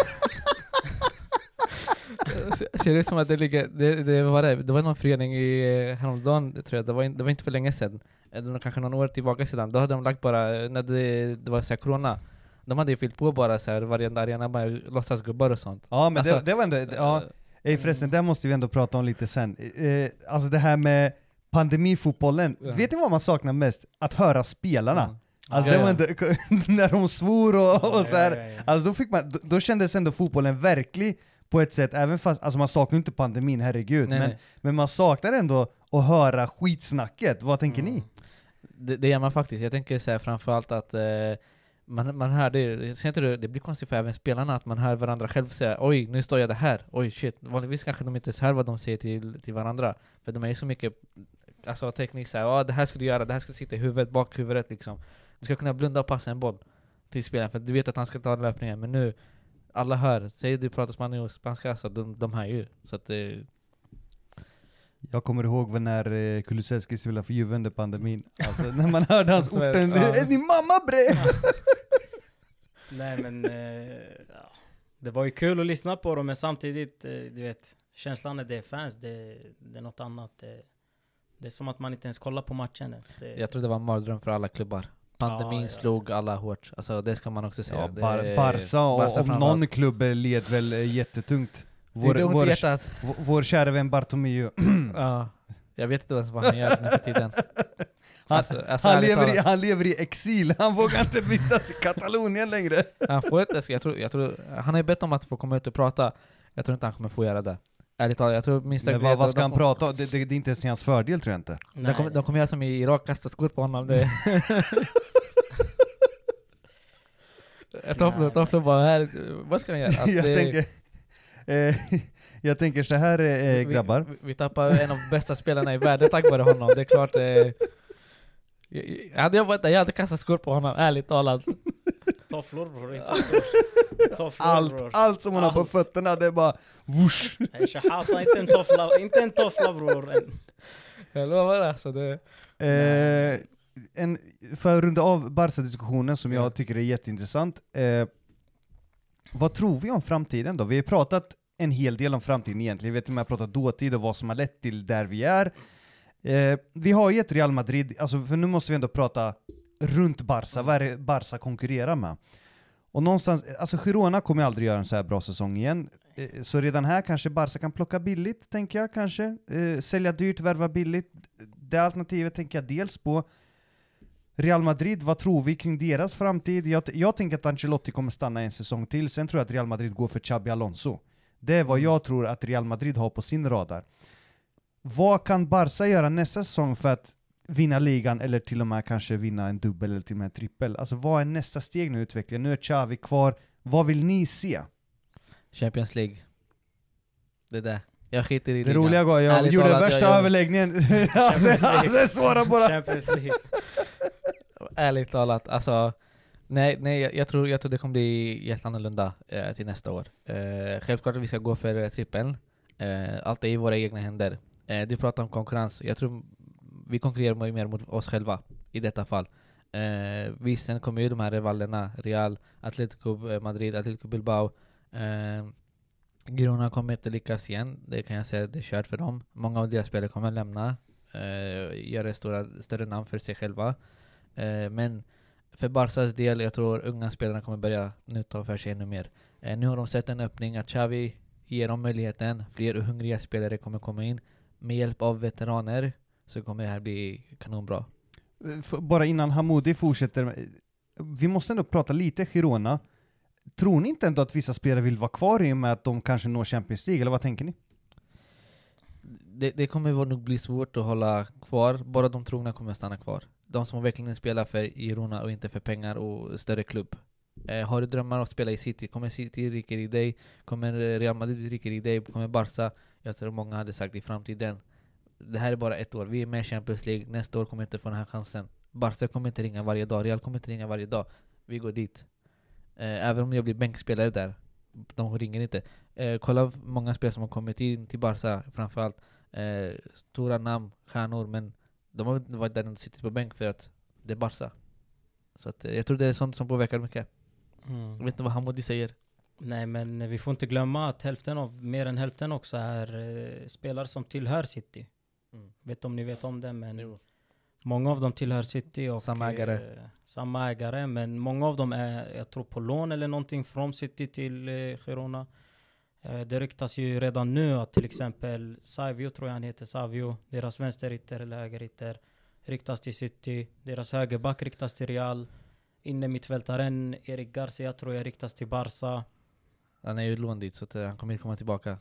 *laughs* ser det ut som att det ligger, det, det, var, det, det var någon förening i, eh, häromdagen tror jag, det var, det var inte för länge sedan, eller kanske någon år tillbaka sedan, då hade de lagt bara, eh, när det, det var så här corona, de hade ju fyllt på bara så här varenda arena med låtsasgubbar och sånt. Ja men alltså, det, det, var ändå, ja. Ej eh, förresten, det måste vi ändå prata om lite sen. Eh, alltså det här med pandemifotbollen, ja. vet ni vad man saknar mest? Att höra spelarna. Mm. Alltså ja, det var inte, *laughs* när de svor och, och så här. Alltså då, fick man, då, då kändes ändå fotbollen verklig, på ett sätt, även fast, alltså man saknar inte pandemin, herregud, nej, men, nej. men man saknar ändå att höra skitsnacket. Vad tänker mm. ni? Det, det gör man faktiskt. Jag tänker säga framförallt att eh, man, man hör det, ser inte du? det blir konstigt för även spelarna att man hör varandra själv säga oj, nu står jag det här, oj shit. Vanligtvis kanske de inte ens hör vad de säger till, till varandra, för de är ju så mycket alltså, tekniskt såhär, ja det här ska du göra, det här ska sitta i huvudet, bakhuvudet liksom. Du ska kunna blunda och passa en boll till spelaren, för du vet att han ska ta löpningen, men nu alla hör. Säger du pratar spanska, spanska så de, de hör ju. Så att det... Jag kommer ihåg när eh, Kulusevski spelade för Juve under pandemin. *laughs* Alltså när man hörde hans alltså, orten, ja. är din mamma bre? *laughs* Nej men, eh, ja. det var ju kul att lyssna på dem men samtidigt, eh, du vet, känslan när det är fans, det, det är något annat. Det, det är som att man inte ens kollar på matchen. Det, jag tror det var en mardröm för alla klubbar. Pandemin ja, slog alla hårt, alltså det ska man också säga. Ja, Bar Barca och Barca om någon klubb led väl eh, jättetungt. Vår, det vår, vår, vår kära vän Bartomeu. *clears throat* ja, jag vet inte ens vad han gör nu för tiden. Han, alltså, alltså, han, lever i, han, lever i, exil, han vågar inte vistas i Katalonien längre. han får inte, jag tror, jag tror, han har ju bett om att få komma ut och prata, jag tror inte han kommer få göra det. Ärligt talat, jag tror Mr. Men vad, vad ska han kom... prata om? Det, det, det, är inte ens hans fördel tror jag inte. Nej. De kommer, de göra som i Irak, kasta skor på honom. Det. *laughs* Tofflor, bara här, vad ska han göra? *laughs* Alltså, jag, det... tänker, eh, *laughs* jag tänker så här eh, grabbar. Vi, vi, tappar en av de bästa spelarna i världen tack vare honom, det är klart. Eh, jag, hade jag varit där, jag hade kastat skor på honom, ärligt talat. Tofflor bror, inte tofflor. Allt, allt som hon allt. har på fötterna det är bara whoosh. inte en toffla, inte en toffla bror. Jag lovar alltså det. Eh, en, för att runda av Barca-diskussionen som jag tycker är jätteintressant. Eh, vad tror vi om framtiden då? Vi har pratat en hel del om framtiden egentligen. Vi har pratat dåtid och vad som har lett till där vi är. Eh, vi har ett Real Madrid, alltså för nu måste vi ändå prata runt Barca. Vad är det Barca konkurrerar med? Och någonstans, alltså Girona kommer aldrig göra en så här bra säsong igen. Eh, så redan här kanske Barca kan plocka billigt, tänker jag kanske. Eh, sälja dyrt, värva billigt. Det alternativet tänker jag dels på. Real Madrid, vad tror vi kring deras framtid? Jag, jag tänker att Ancelotti kommer stanna en säsong till, sen tror jag att Real Madrid går för Xabi Alonso. Det är vad jag tror att Real Madrid har på sin radar. Vad kan Barca göra nästa säsong för att vinna ligan eller till och med kanske vinna en dubbel eller till och med en trippel. Alltså vad är nästa steg nu i utvecklingen? Nu är Xavi kvar, vad vill ni se? Champions League. Det där. Jag skiter i ligan. det roliga var, jag Ärligt gjorde talat, värsta överläggningen, alltså *laughs* svara bara! Champions League. Ärligt talat, alltså. Nej, nej jag, tror, jag tror det kommer bli jätteannorlunda eh, till nästa år. Eh, självklart att vi ska gå för eh, trippeln. Eh, allt är i våra egna händer. Eh, du pratar om konkurrens. Jag tror vi konkurrerar mer mot oss själva i detta fall. Eh, visst, sen kommer ju de här rivalerna, Real, Atletico Madrid, Atletico Bilbao. Eh, Grona kommer inte lyckas igen, det kan jag säga, det är kört för dem. Många av deras spelare kommer lämna, eh, göra stora, större namn för sig själva. Eh, men för Barcas del, jag tror unga spelarna kommer börja nu ta för sig ännu mer. Eh, nu har de sett en öppning, att Xavi ger dem möjligheten, fler hungriga spelare kommer komma in med hjälp av veteraner så kommer det här bli kanonbra. Bara innan Hamoudi fortsätter, vi måste ändå prata lite Girona. Tror ni inte ändå att vissa spelare vill vara kvar i och med att de kanske når Champions League, eller vad tänker ni? Det, det kommer nog bli svårt att hålla kvar, bara de trogna kommer stanna kvar. De som verkligen spelar för Girona och inte för pengar och större klubb. Eh, har du drömmar om att spela i City, kommer City ryker i dig, kommer Real Madrid ryker i dig, kommer Barca. Jag tror många hade sagt i framtiden det här är bara ett år, vi är med i Champions League, nästa år kommer jag inte få den här chansen. Barca kommer inte ringa varje dag, Real kommer inte ringa varje dag. Vi går dit. Eh, även om jag blir bänkspelare där, de ringer inte. Eh, kolla många spelare som har kommit in till Barca framförallt. Eh, stora namn, stjärnor, men de har inte varit där och suttit på bänk för att det är Barca. Så att, jag tror det är sånt som påverkar mycket. Mm. Jag vet inte vad Hamoudi säger. Nej, men vi får inte glömma att hälften av, mer än hälften också är eh, spelare som tillhör City. Mm. Vet om ni vet om det men jo. många av dem tillhör City och samma eh, ägare. Eh, samma ägare. Men många av dem är, jag tror på lån eller någonting från City till eh, Girona. Eh, det ryktas ju redan nu att till exempel Savio tror jag han heter, Savio, deras vänsterytter eller högerytter riktas till City. Deras högerback riktas till Real. Inne mittfältaren Erik Garcia tror jag riktas till Barca. Han är ju lån dit så att, uh, han kommer inte komma tillbaka.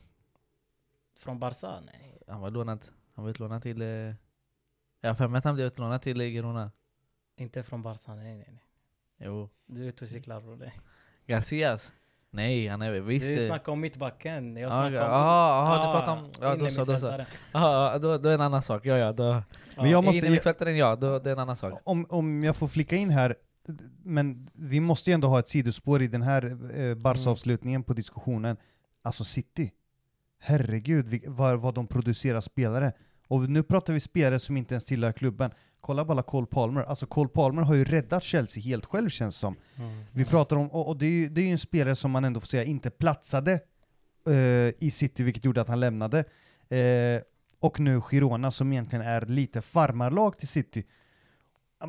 Från Barca? Nej. Han var lånad. Han var utlånad till... Eh, jag har för mig att han blev utlånad till Girona. Inte från Barca, nej nej nej. Jo. Du är ute och cyklar bror. Garcias? Nej, han är visst... Du eh, snackade om mittbacken. Jag snackar ah, om... Jaha, ah, du pratar om... Ja, då så, då så. Ah, då, då är en annan sak. Ja, ja. Då. Men jag måste... Innermittfältaren, ja. Då, det är en annan sak. Om, om jag får flicka in här men vi måste ju ändå ha ett sidospår i den här eh, Barca-avslutningen på diskussionen. Alltså City. Herregud vad, vad de producerar spelare. Och nu pratar vi spelare som inte ens tillhör klubben. Kolla bara Cole Palmer. Alltså Cole Palmer har ju räddat Chelsea helt själv känns som. Mm. Vi pratar om, och, och det, är ju, det är ju en spelare som man ändå får säga inte platsade uh, i City, vilket gjorde att han lämnade. Uh, och nu Girona som egentligen är lite farmarlag till City.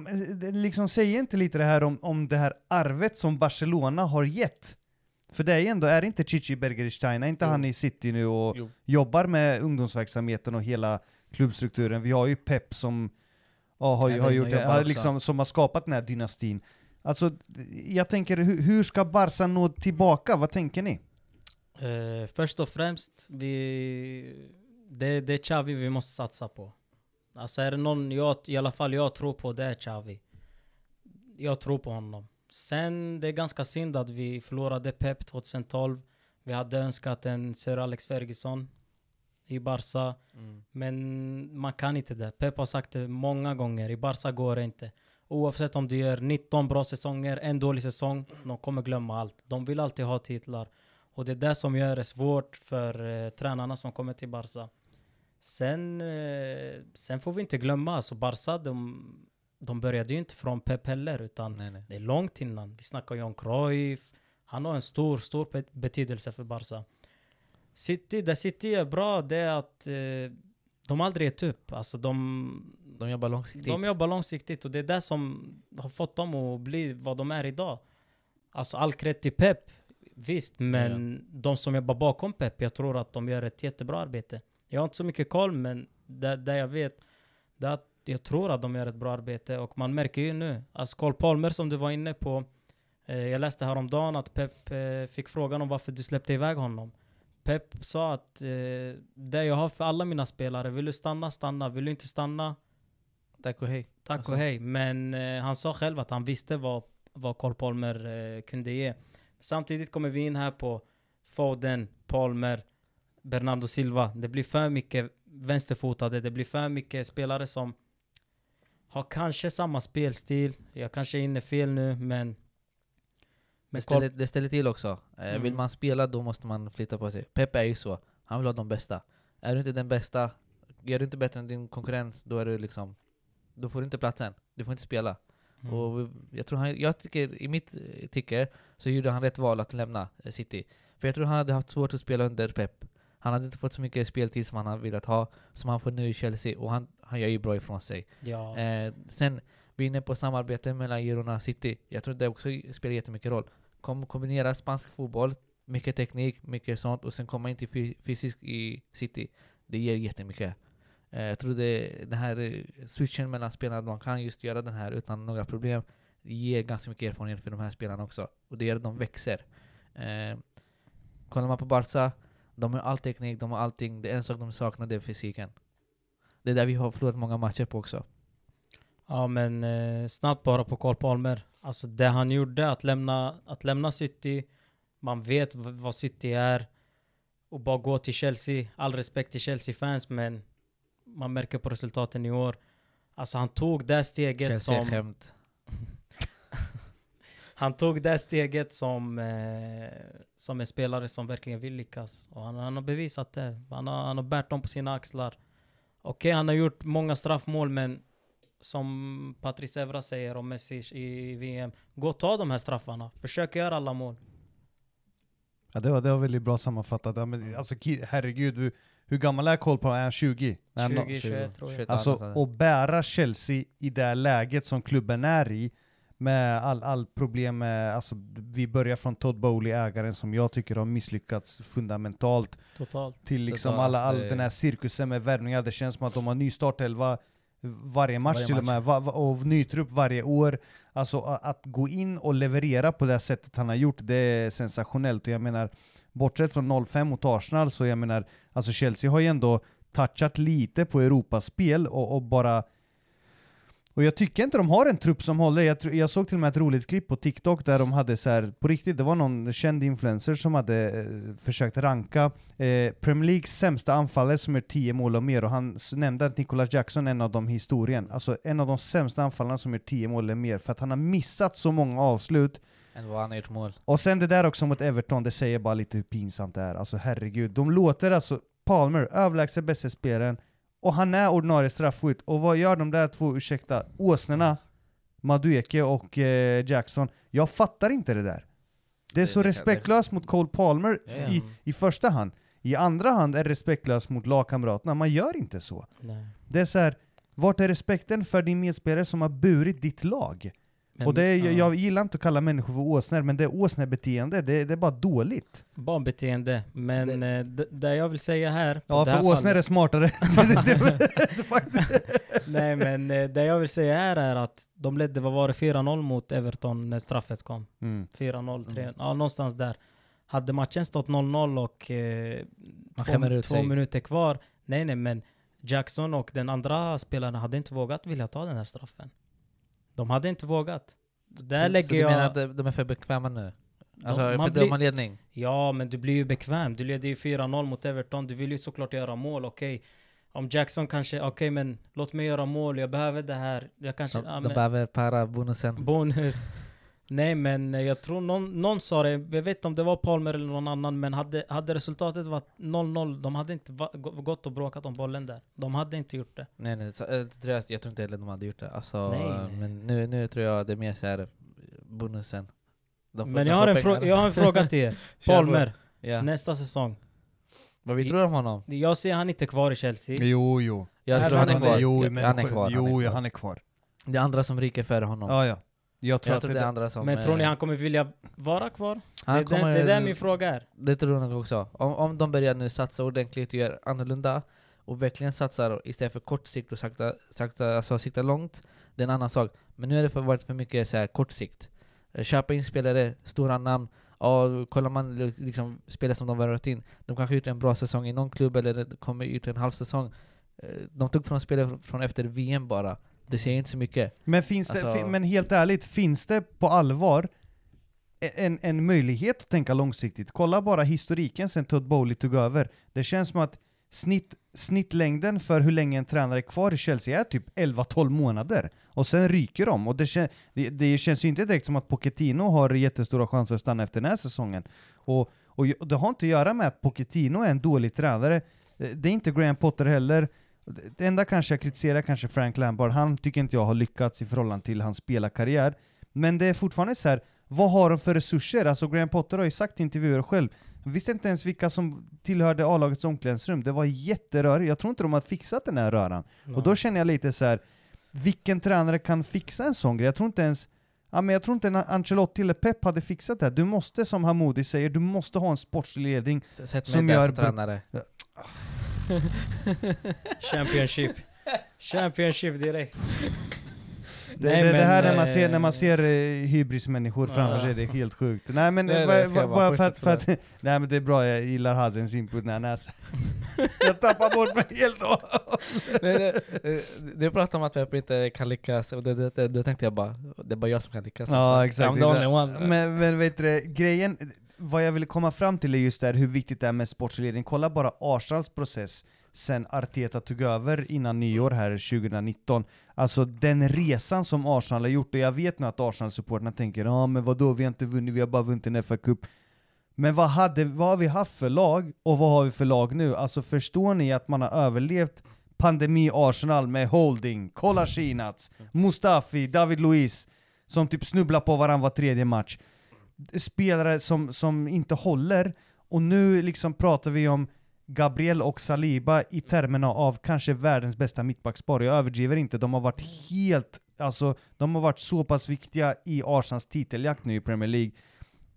Eh, liksom, säger inte lite det här om, om det här arvet som Barcelona har gett? För dig ändå, är inte Chichi Bergerstein, är inte jo. han i City nu och jo. jobbar med ungdomsverksamheten och hela klubbstrukturen? Vi har ju Pep som ja, har, har gjort det, har liksom, som har skapat den här dynastin. Alltså, jag tänker, hur, hur ska Barca nå tillbaka? Vad tänker ni? Uh, först och främst, vi, det, det är Xavi vi måste satsa på. Alltså är det någon, jag, i alla fall jag tror på, det är Xavi. Jag tror på honom. Sen det är ganska synd att vi förlorade Pep 2012. Vi hade önskat en Sir Alex Ferguson i Barca. Mm. Men man kan inte det. Pep har sagt det många gånger. I Barca går det inte. Oavsett om du gör 19 bra säsonger, en dålig säsong, de kommer glömma allt. De vill alltid ha titlar. Och det är det som gör det svårt för eh, tränarna som kommer till Barca. Sen, eh, sen får vi inte glömma, alltså Barca, de, de började ju inte från Pep heller, utan nej, nej. det är långt innan. Vi snackar ju om Cruyff. Han har en stor, stor betydelse för Barca. City, där City är bra, det är att eh, de aldrig gett upp. Alltså de... De jobbar långsiktigt. De jobbar långsiktigt och det är det som har fått dem att bli vad de är idag. Alltså all kredd till Pep, visst. Men ja. de som jobbar bakom Pep, jag tror att de gör ett jättebra arbete. Jag har inte så mycket koll, men det, det jag vet, det är att jag tror att de gör ett bra arbete och man märker ju nu. Alltså Carl Palmer som du var inne på, eh, jag läste häromdagen att Pep eh, fick frågan om varför du släppte iväg honom. Pep sa att eh, det jag har för alla mina spelare, vill du stanna, stanna. Vill du inte stanna? Tack och hej. Tack alltså. och hej. Men eh, han sa själv att han visste vad, vad Carl Palmer eh, kunde ge. Samtidigt kommer vi in här på Foden, Palmer, Bernardo Silva. Det blir för mycket vänsterfotade, det blir för mycket spelare som har kanske samma spelstil. Jag kanske är inne fel nu, men... det, ställer, det ställer till också. Eh, mm. Vill man spela då måste man flytta på sig. Pep är ju så. Han vill ha de bästa. Är du inte den bästa, gör du inte bättre än din konkurrens, då är du liksom... Då får du inte platsen. Du får inte spela. Mm. Och jag tror han, jag tycker, i mitt eh, tycke, så gjorde han rätt val att lämna eh, City. För jag tror han hade haft svårt att spela under Pep. Han hade inte fått så mycket speltid som han hade velat ha, som han får nu i Chelsea. Och han, han gör ju bra ifrån sig. Ja. Eh, sen, vi är inne på samarbete mellan Girona och City. Jag tror det också spelar jättemycket roll. Kom, kombinera spansk fotboll, mycket teknik, mycket sånt och sen komma in till fysiskt i City. Det ger jättemycket. Eh, jag tror det, den här eh, switchen mellan spelarna, att man kan just göra den här utan några problem. Det ger ganska mycket erfarenhet för de här spelarna också. Och det gör att de växer. Eh, kollar man på Barca, de har all teknik, de har allting. Det är en sak de saknar, det är fysiken. Det är där vi har förlorat många matcher på också. Ja men eh, snabbt bara på Karl Palmer. Alltså det han gjorde, att lämna, att lämna City, man vet vad City är, och bara gå till Chelsea. All respekt till Chelsea-fans men man märker på resultaten i år. Alltså han tog det steget Chelsea som... Chelsea-skämt han tog det steget som, eh, som en spelare som verkligen vill lyckas. Och han, han har bevisat det. Han har, han har bärt dem på sina axlar. Okej, okay, han har gjort många straffmål, men som Patrice Evra säger om Messi i VM, gå och ta de här straffarna. Försök göra alla mål. Ja, det var, det var väldigt bra sammanfattat. Ja, men, alltså, herregud, hur, hur gammal är Cole Palmer? Är han 20? 20, 20, 21 tror jag. Alltså, alltså, att bära Chelsea i det läget som klubben är i, med all, all problem med, alltså vi börjar från Todd Bowley, ägaren som jag tycker har misslyckats fundamentalt. Totalt. Till liksom Totalt, alla, all den här cirkusen med värvningar, det känns som att de har ny startelva varje match varje till och med, va, va, och ny trupp varje år. Alltså att gå in och leverera på det sättet han har gjort, det är sensationellt. Och jag menar, bortsett från 05 mot Arsenal, så jag menar, alltså Chelsea har ju ändå touchat lite på Europaspel och, och bara och jag tycker inte de har en trupp som håller. Jag, jag såg till och med ett roligt klipp på TikTok där de hade så här, på riktigt, det var någon känd influencer som hade eh, försökt ranka eh, Premier Leagues sämsta anfallare som gör 10 mål och mer, och han nämnde att Nicholas Jackson är en av dem i historien. Alltså en av de sämsta anfallarna som gör 10 mål eller mer, för att han har missat så många avslut. Än vad han har gjort mål. Och sen det där också mot Everton, det säger bara lite hur pinsamt det är. Alltså herregud, de låter alltså Palmer, överlägset bästa spelaren, och han är ordinarie straffskytt. Och vad gör de där två, ursäkta, åsnorna? Madueke och eh, Jackson. Jag fattar inte det där. Det är det så respektlöst mot Cole Palmer i, i första hand. I andra hand är det respektlöst mot lagkamraterna. Man gör inte så. Nej. Det är så här, vart är respekten för din medspelare som har burit ditt lag? Men, och det, jag, jag, gillar inte att kalla människor för åsnor, men det åsnebeteende, det, det är bara dåligt. Barnbeteende, men det, eh, det jag vill säga här... Ja, för åsnor är smartare. *laughs* Nej, men eh, det jag vill säga här är att de ledde, vad var det, 4-0 mot Everton när straffet kom. Mm. 4-0, 3-0, mm. ja någonstans där. Hade matchen stått 0-0 och eh, två, två minuter kvar, nej nej men Jackson och den andra spelaren hade inte vågat vilja ta den här straffen. De hade inte vågat. Där så, lägger så du menar att de är för bekväma nu? Alltså de, för dumma ledning? Ja, men du blir ju bekväm. Du leder ju 4-0 mot Everton. Du vill ju såklart göra mål, okej. Okay. Om Jackson kanske, okej okay, men låt mig göra mål, jag behöver det här. Jag kanske, de, ah, de behöver para, bonusen. Bonus. Nej men eh, jag tror någon, någon sa det, jag vet inte om det var Palmer eller någon annan, men hade, hade resultatet varit 0-0, de hade inte va, gått och bråkat om bollen där. De hade inte gjort det. Nej nej, jag, eh, tror, jag, jag tror inte heller de hade gjort det. Alltså, nej, nej. Men nu, nu tror jag det är mer såhär, eh, bonusen. Får, men jag har, en fråga, jag har en fråga till er. *laughs* Palmer, ja. nästa säsong. Vad vi tror om honom? Jag ser han inte kvar i Chelsea. Jo, jo. Jag tror han är kvar. Jo, han är kvar. Jo, han är kvar. Det är andra som ryker före honom. Ja, ja. Jag tror, jag tror det, det är andra som... Men är... tror ni eh, han kommer vilja vara kvar? Han det, är det, det min fråga är. Det tror jag också. Om, om de börjar nu satsa ordentligt och gör annorlunda, och verkligen satsar istället för kort sikt och sakta, sakta, alltså sikta långt, det är en annan sak. Men nu har det för, varit för mycket så här, kort sikt. Eh, köpa in spelare, stora namn, Ja, kollar man liksom spelare som de har rört in, de kanske har gjort en bra säsong i någon klubb eller kommer ut en halv säsong. Eh, de tog från spelare från efter VM bara det ser inte så mycket. Men, finns alltså... men helt ärligt, finns det på allvar e- en, en möjlighet att tänka långsiktigt? Kolla bara historiken sen Todd Bowley tog över. Det känns som att snitt, snittlängden för hur länge en tränare är kvar i Chelsea är typ 11-12 månader. Och sen ryker de. Och det, kän, det, det, känns ju inte direkt som att Pochettino har jättestora chanser att stanna efter den här säsongen. Och, och det har inte att göra med att Pochettino är en dålig tränare. Eh, det är inte Graham Potter heller. Det enda kanske jag kritiserar kanske Frank Lampard, han tycker inte jag har lyckats i förhållande till hans spelarkarriär. Men det är fortfarande så här, vad har de för resurser? Alltså Graham Potter har ju sagt i intervjuer själv, han visste inte ens vilka som tillhörde A-lagets omklädningsrum. Det var jätterörigt, jag tror inte de har fixat den här röran. Nej. Och då känner jag lite så här, vilken tränare kan fixa en sån grej? Jag tror inte ens Ja, men jag tror inte Ancelotti eller Pep hade fixat det här. Du måste, som Hamoudi säger, du måste ha en sportslig ledning Sätt mig som där gör... som tränare. *laughs* Championship. Championship direkt. Det, Nej, det, men, det här när man eh, ser, när man ser eh, hybrismänniskor framför sig, det är helt sjukt. Nej men, det är bra, jag gillar Hazens input när han är så. *laughs* Jag tappar bort mig helt och eh, Du pratade om att Pepe inte kan lyckas, och det, det, det, då tänkte jag bara, det är bara jag som kan lyckas. Alltså. Ja alltså. exakt. I'm the only one. Men, men vet du, grejen, vad jag ville komma fram till är just det här, hur viktigt det är med sportslig ledning. Kolla bara Arsenals process sen Arteta tog över innan nyår här 2019. Alltså den resan som Arsenal har gjort, och jag vet nu att Arsenal-supportrarna tänker ja ah, men vadå, vi har inte vunnit, vi har bara vunnit en FA-cup. Men vad, hade, vad har vi haft för lag, och vad har vi för lag nu? Alltså förstår ni att man har överlevt pandemi-Arsenal med Holding, Kolasinac, Mustafi, David Luiz, som typ snubblar på varandra var tredje match spelare som, som inte håller, och nu liksom pratar vi om Gabriel och Saliba i termerna av kanske världens bästa mittbackspar. Jag överdriver inte, de har varit helt, alltså de har varit så pass viktiga i Arsens titeljakt nu i Premier League.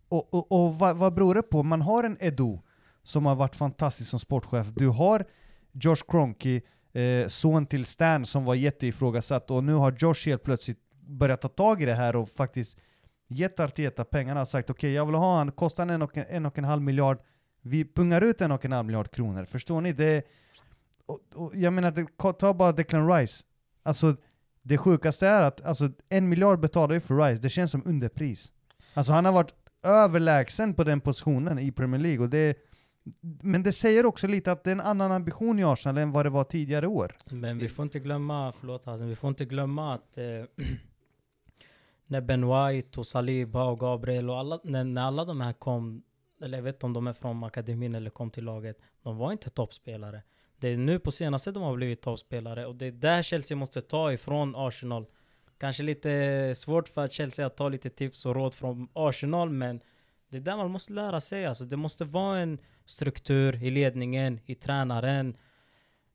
Och, och, och vad, vad beror det på? Man har en Edo som har varit fantastisk som sportchef. Du har Josh Kroenke, eh, son till Stan som var jätteifrågasatt, och nu har Josh helt plötsligt börjat ta tag i det här och faktiskt gett Arteta pengarna och sagt okej, okay, jag vill ha han, kostar han en och en, en och en halv miljard, vi pungar ut en och en halv miljard kronor. Förstår ni? Det, och, och, jag menar, det, ta bara Declan Rice. Alltså, det sjukaste är att alltså, en miljard betalar ju för Rice, det känns som underpris. Alltså han har varit överlägsen på den positionen i Premier League. Och det, men det säger också lite att det är en annan ambition i Arsenal än vad det var tidigare år. Men vi får inte glömma, förlåt Hazen, vi får inte glömma att eh, *clears throat* när Ben White och Saliba och Gabriel och alla, när, när alla de här kom, eller jag vet inte om de är från akademin eller kom till laget, de var inte toppspelare. Det är nu på senaste de har blivit toppspelare och det är där Chelsea måste ta ifrån Arsenal. Kanske lite svårt för Chelsea att ta lite tips och råd från Arsenal, men det är där man måste lära sig. Alltså, det måste vara en struktur i ledningen, i tränaren,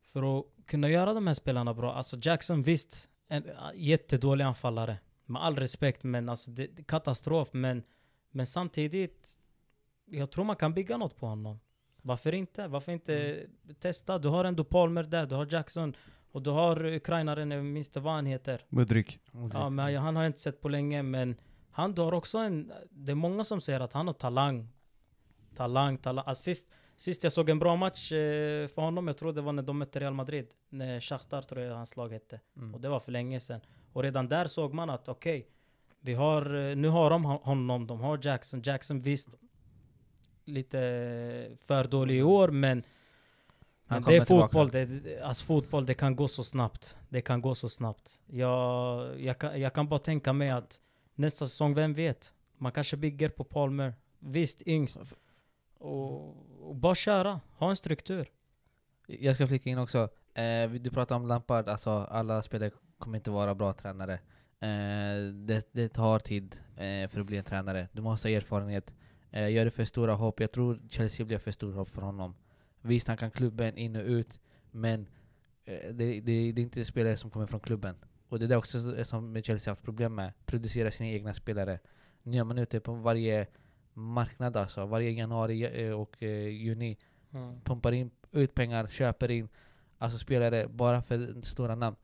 för att kunna göra de här spelarna bra. Alltså Jackson, visst, en äh, jättedålig anfallare med all respekt, men alltså det, det, katastrof. Men, men samtidigt, jag tror man kan bygga något på honom. Varför inte? Varför inte mm. testa? Du har ändå Palmer där, du har Jackson och du har ukrainaren, jag eh, minns inte vad han heter. Mudryk. Ja, men han har jag inte sett på länge, men han du har också en... Det är många som säger att han har talang. Talang, talang. Assist. Alltså, sist jag såg en bra match eh, för honom, jag tror det var när de mötte Real Madrid. När Shakhtar tror jag hans lag hette. Mm. Och det var för länge sedan. Och redan där såg man att okej, okay, har, eh, nu har de honom, de har Jackson. Jackson visst, lite eh, för dålig i mm. år, men, men det är fotboll. Det, alltså fotboll, det kan gå så snabbt. Det kan gå så snabbt. Jag, jag, kan, jag kan bara tänka mig att nästa säsong, vem vet? Man kanske bygger på Palmer. Visst, yngst. Och, och bara köra. Ha en struktur. Jag ska flika in också. Eh, du pratade om Lampard, alltså alla spelare kommer inte vara bra tränare. Eh, det, det tar tid eh, för att bli en tränare. Du måste ha erfarenhet. Eh, gör det för stora hopp. Jag tror Chelsea blir för stora hopp för honom. Visst, han kan klubben in och ut, men eh, det, det, det, är inte spelare som kommer från klubben. Och det är det också som Chelsea haft problem med. Producera sina egna spelare. Nu är man ute på varje marknad alltså. Varje januari eh, och eh, juni. Mm. Pumpar in, ut pengar, köper in alltså spelare bara för stora namn.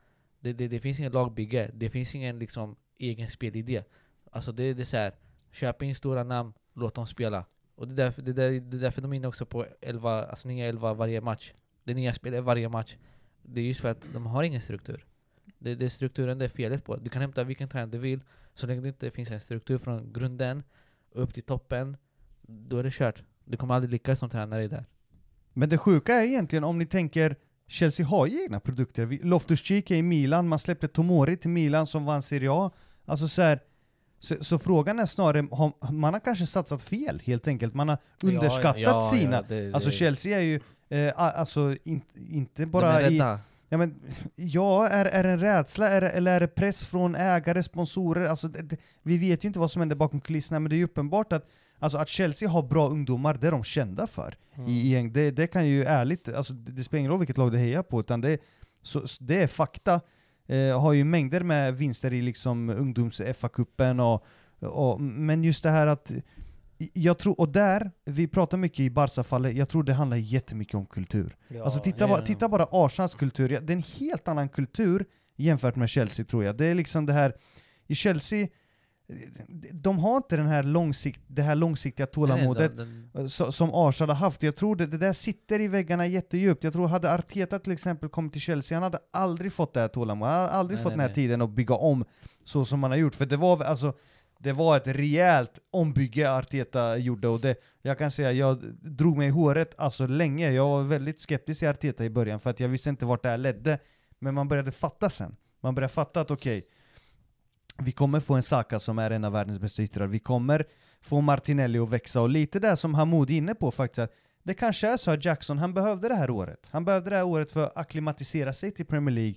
Det, det, det finns inget lagbygge, det finns ingen liksom, egen spelidé. Alltså det, det är så här, köp in stora namn, låt dem spela. Och det är därför, det, där, det är därför de är inne också på 11, alltså nya elva varje match. Det är nya spel varje match. Det är just för att de har ingen struktur. Det, det är strukturen det är felet på. Du kan hämta vilken tränare du vill, så länge det inte finns en struktur från grunden upp till toppen, då är det kört. Du kommer aldrig lyckas som tränare där. Men det sjuka är egentligen om ni tänker Chelsea har ju egna produkter. Loftus-Cheek är i Milan, man släppte Tomori till Milan som vann Serie A. Alltså så, här, så, så, frågan är snarare, har, man har kanske satsat fel helt enkelt. Man har underskattat ja, ja, sina. Ja, det, alltså Chelsea är ju, eh, alltså in, inte bara i... Ja, men, ja är, är det en rädsla är eller är det press från ägare, sponsorer? Alltså, det, vi vet ju inte vad som händer bakom kulisserna, men det är ju uppenbart att Alltså att Chelsea har bra ungdomar, det är de kända för. Mm. I, i, mm. det, det kan ju ärligt, alltså det, det spelar ingen roll vilket lag du hejar på, utan det, så, så det är fakta. Eh, har ju mängder med vinster i liksom ungdoms-FA-cupen och, och, men just det här att jag tror, och där, vi pratar mycket i Barca-fallet, jag tror det handlar jättemycket om kultur. Ja, alltså titta, yeah. bara, titta bara Arsans kultur, det är en helt annan kultur jämfört med Chelsea tror jag. Det är liksom det här, i Chelsea, de har inte den här långsikt, det här långsiktiga tålamodet Nej, den, den... Eh, som Arsad har haft. Jag tror det, det där sitter i väggarna jättedjupt. Jag tror hade Arteta till exempel kommit till Chelsea, han hade aldrig fått det här tålamodet, han hade aldrig nej, fått den här tiden att bygga om så som han har gjort. För det var alltså, det var ett rejält ombygge Arteta gjorde och det, jag kan säga, jag drog mig i håret alltså länge. Jag var väldigt skeptisk i Arteta i början för att jag visste inte vart det här ledde. Men man började fatta sen. Man började fatta att okej, okay, vi kommer få en Saka som är en av världens bästa yttrar. Vi kommer få Martinelli att växa och lite där som Hamoud är inne på faktiskt att det kanske är så att Jackson, han behövde det här året. Han behövde det här året för att acklimatisera sig till Premier League.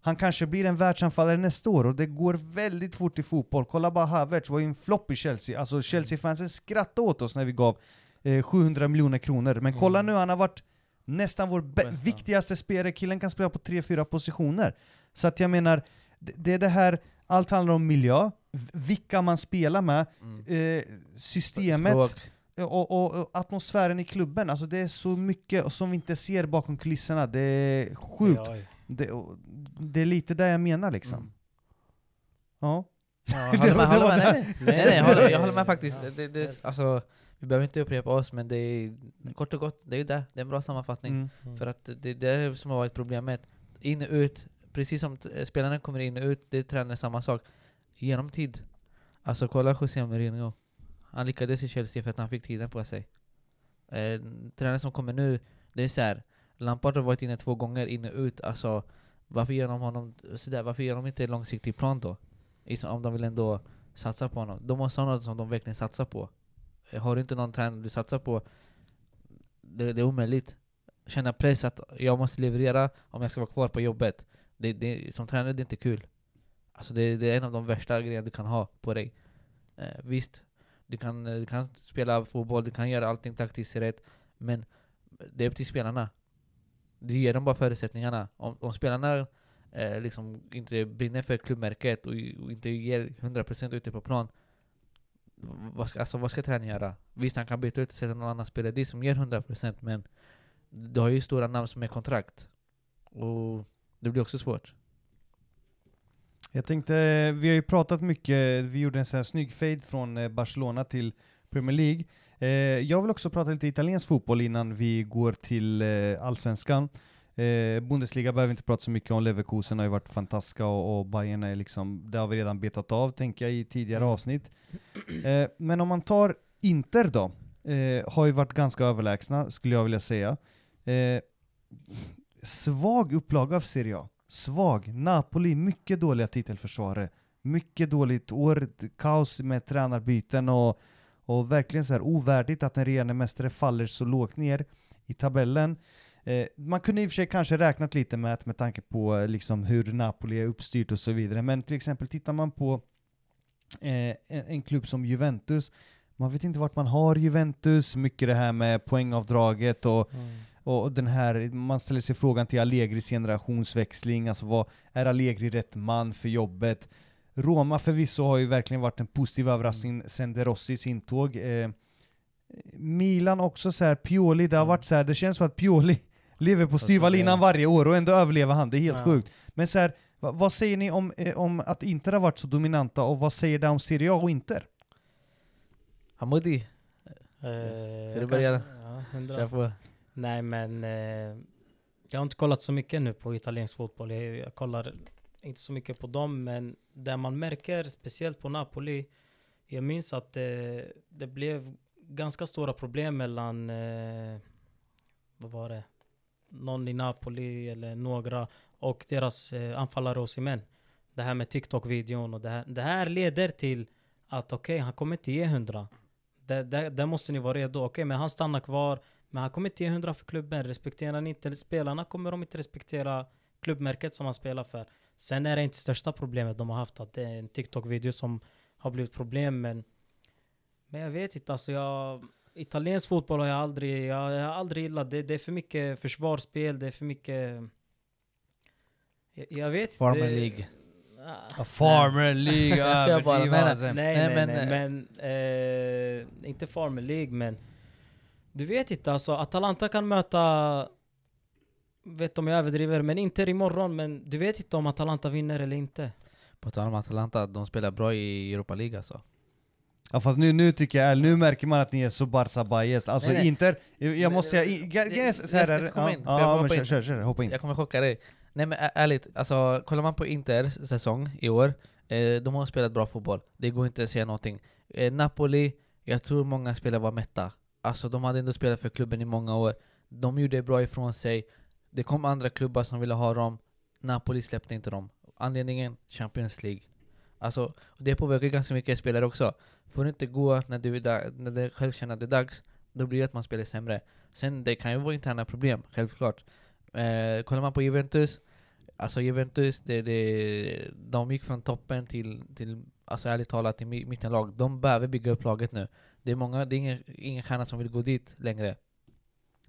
Han kanske blir en världsanfallare nästa år och det går väldigt fort i fotboll. Kolla bara Havertz, var ju en flopp i Chelsea. Alltså mm. Chelsea-fansen skrattade åt oss när vi gav eh, 700 miljoner kronor. Men kolla mm. nu, han har varit nästan vår viktigaste spelare. Killen kan spela på 3-4 positioner. Så att jag menar, det, det är det här allt handlar om miljö, vilka man spelar med, mm. eh, systemet och, och, och, atmosfären i klubben. Alltså det är så mycket som vi inte ser bakom kulisserna. Det är sjukt. Oj, Det, det, är lite det jag menar liksom. Mm. Ja. ja *laughs* håller med, håller med. Nej, nej, nej, *laughs* jag, håller, jag håller med faktiskt. Ja. Det, det, alltså, vi behöver inte upprepa oss, men det är kort och gott, det är ju det. Det är en bra sammanfattning. Mm. mm. För att det, det är det som har varit problemet. In och ut, precis som eh, spelarna kommer in och ut, det tränar samma sak. Genom tid. Alltså kolla José Mourinho. Han lyckades i Chelsea för att han fick tiden på sig. Eh, tränaren som kommer nu, det är så här. Lampard har varit inne två gånger, in och ut. Alltså, varför gör de honom sådär? Varför gör de inte en långsiktig plan då? Om de vill ändå satsa på honom. De måste ha något som de verkligen satsar på. Eh, har du inte någon tränare du satsar på, det, det är omöjligt. Känna press att jag måste leverera om jag ska vara kvar på jobbet. Det, det, som tränare det är inte kul. Alltså det, det, är en av de värsta grejerna du kan ha på dig. Eh, visst, du kan, du kan spela fotboll, du kan göra allting taktiskt rätt, men det är upp till spelarna. Du ger dem bara förutsättningarna. Om, om spelarna eh, liksom inte brinner för klubbmärket och, och inte ger 100% ute på plan, vad ska, alltså, vad ska tränaren göra? Visst, han kan byta ut och sätta någon annan spelare dit som ger 100% men du har ju stora namn som är kontrakt. Och det blir också svårt. Jag tänkte, vi har ju pratat mycket, vi gjorde en sån här snygg fade från eh, Barcelona till Premier League. Eh, jag vill också prata lite italiensk fotboll innan vi går till eh, Allsvenskan. Bundesliga behöver vi inte prata så mycket om, Leverkusen har ju varit fantastiska och, och Bayern är liksom, det har vi redan betat av tänker jag i tidigare mm. avsnitt. Men om man tar Inter då, har ju varit ganska överlägsna skulle jag vilja säga svag upplaga av Serie A. Svag. Napoli, mycket dåliga titelförsvarare. Mycket dåligt år, kaos med tränarbyten och, och verkligen så här ovärdigt att en regerande mästare faller så lågt ner i tabellen. Eh, man kunde i och för sig kanske räknat lite med med tanke på eh, liksom hur Napoli är uppstyrt och så vidare, men till exempel tittar man på eh, en, en klubb som Juventus, man vet inte vart man har Juventus, mycket det här med poängavdraget och mm och den här, man ställer sig frågan till Allegris generationsväxling, alltså vad, är Allegri rätt man för jobbet? Roma förvisso har ju verkligen varit en positiv överraskning mm. sen De Rossis intåg. Eh, Milan också så här, Pioli, det har mm. varit så här, det känns som att Pioli *laughs* lever på styva linan varje år och ändå överlever han, det är helt ja. sjukt. Men så här, vad säger ni om, eh, om att Inter har varit så dominanta och vad säger det om Serie A och Inter? Hamudi, eh, ska du börja? Ja, Nej men eh, jag har inte kollat så mycket nu på italiensk fotboll. Jag, jag, kollar inte så mycket på dem, men det man märker, speciellt på Napoli, jag minns att eh, det blev ganska stora problem mellan, eh, vad var det, någon i Napoli eller några och deras eh, anfallare Osimhen. Det här med TikTok-videon och det här. Det här leder till att okej, okay, han kommer inte ge hundra. Där måste ni vara redo. Okej, okay, men han stannar kvar. Men han kommer inte ge 100 för klubben. Respekterar han inte spelarna kommer de inte respektera klubbmärket som han spelar för. Sen är det inte största problemet de har haft att det är en TikTok-video som har blivit problem men... Men jag vet inte alltså jag... Italiensk fotboll har jag aldrig, jag, jag har aldrig gillat. Det, det är för mycket försvarsspel, det är för mycket... Jag, jag vet Farmer det, League. Ah, farmer League, *laughs* jag bara, nej, nej, alltså. nej, nej, men, eh. men eh, inte Farmer League men du vet inte alltså, Atalanta kan möta... Vet om jag överdriver, men Inter imorgon. Men du vet inte om Atalanta vinner eller inte. På tal om Atalanta, de spelar bra i Europa League alltså. Ja fast nu, nu tycker jag, nu märker man att ni är så barca biased Alltså nej, nej. Inter, jag nej, måste säga... Jag ska komma in. Ja, men kör, kör, hoppa in. Jag kommer chocka dig. Nej men ärligt, alltså kollar man på Inters säsong i år, eh, de har spelat bra fotboll. Det går inte att säga någonting. Eh, Napoli, jag tror många spelare var mätta. Alltså de hade ändå spelat för klubben i många år. De gjorde bra ifrån sig. Det kom andra klubbar som ville ha dem. Napoli släppte inte dem. Anledningen? Champions League. Alltså, det påverkar ganska mycket spelare också. Får du inte gå när du, när du själv känner att det är dags, då blir det att man spelar sämre. Sen det kan ju vara interna problem, självklart. Eh, kollar man på Juventus, alltså Juventus, det, det, de gick från toppen till, till alltså ärligt talat, till mittenlag. De behöver bygga upp laget nu. Det är, många, det är ingen, ingen stjärna som vill gå dit längre.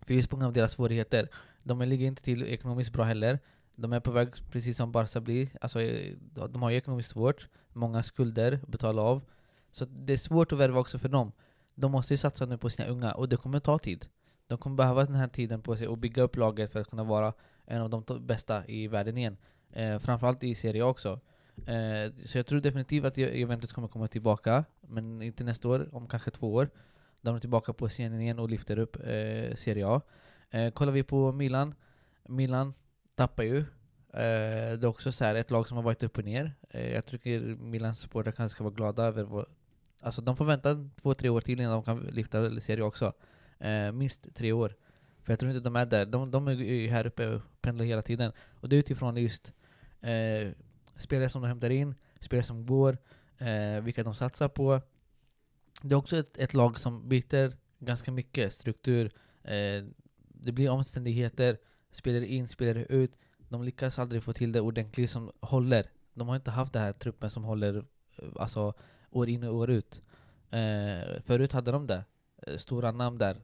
För just på grund av deras svårigheter. De ligger inte till ekonomiskt bra heller. De är på väg, precis som Barca blir. Alltså, eh, de har ju ekonomiskt svårt. Många skulder att betala av. Så det är svårt att värva också för dem. De måste ju satsa nu på sina unga och det kommer ta tid. De kommer behöva den här tiden på sig att bygga upp laget för att kunna vara en av de bästa i världen igen. Eh, framförallt i Serie A också. Eh, så jag tror definitivt att e- eventet kommer komma tillbaka, men inte nästa år, om kanske två år. De är tillbaka på scenen igen och lyfter upp eh, Serie A. Eh, kollar vi på Milan, Milan tappar ju. Eh, det är också så ett lag som har varit upp och ner. Eh, jag tycker Milans supportrar kanske ska vara glada över vad... Alltså de får vänta två, tre år till innan de kan lyfta Serie A också. Eh, minst tre år. För jag tror inte de är där. De, de är här uppe och pendlar hela tiden. Och det är utifrån just eh, spelare som de hämtar in, spelare som går, eh, vilka de satsar på. Det är också ett, ett lag som byter ganska mycket struktur. Eh, det blir omständigheter, spelare in, spelare ut. De lyckas aldrig få till det ordentligt som håller. De har inte haft den här truppen som håller eh, alltså, år in och år ut. Eh, förut hade de det. Eh, stora namn där.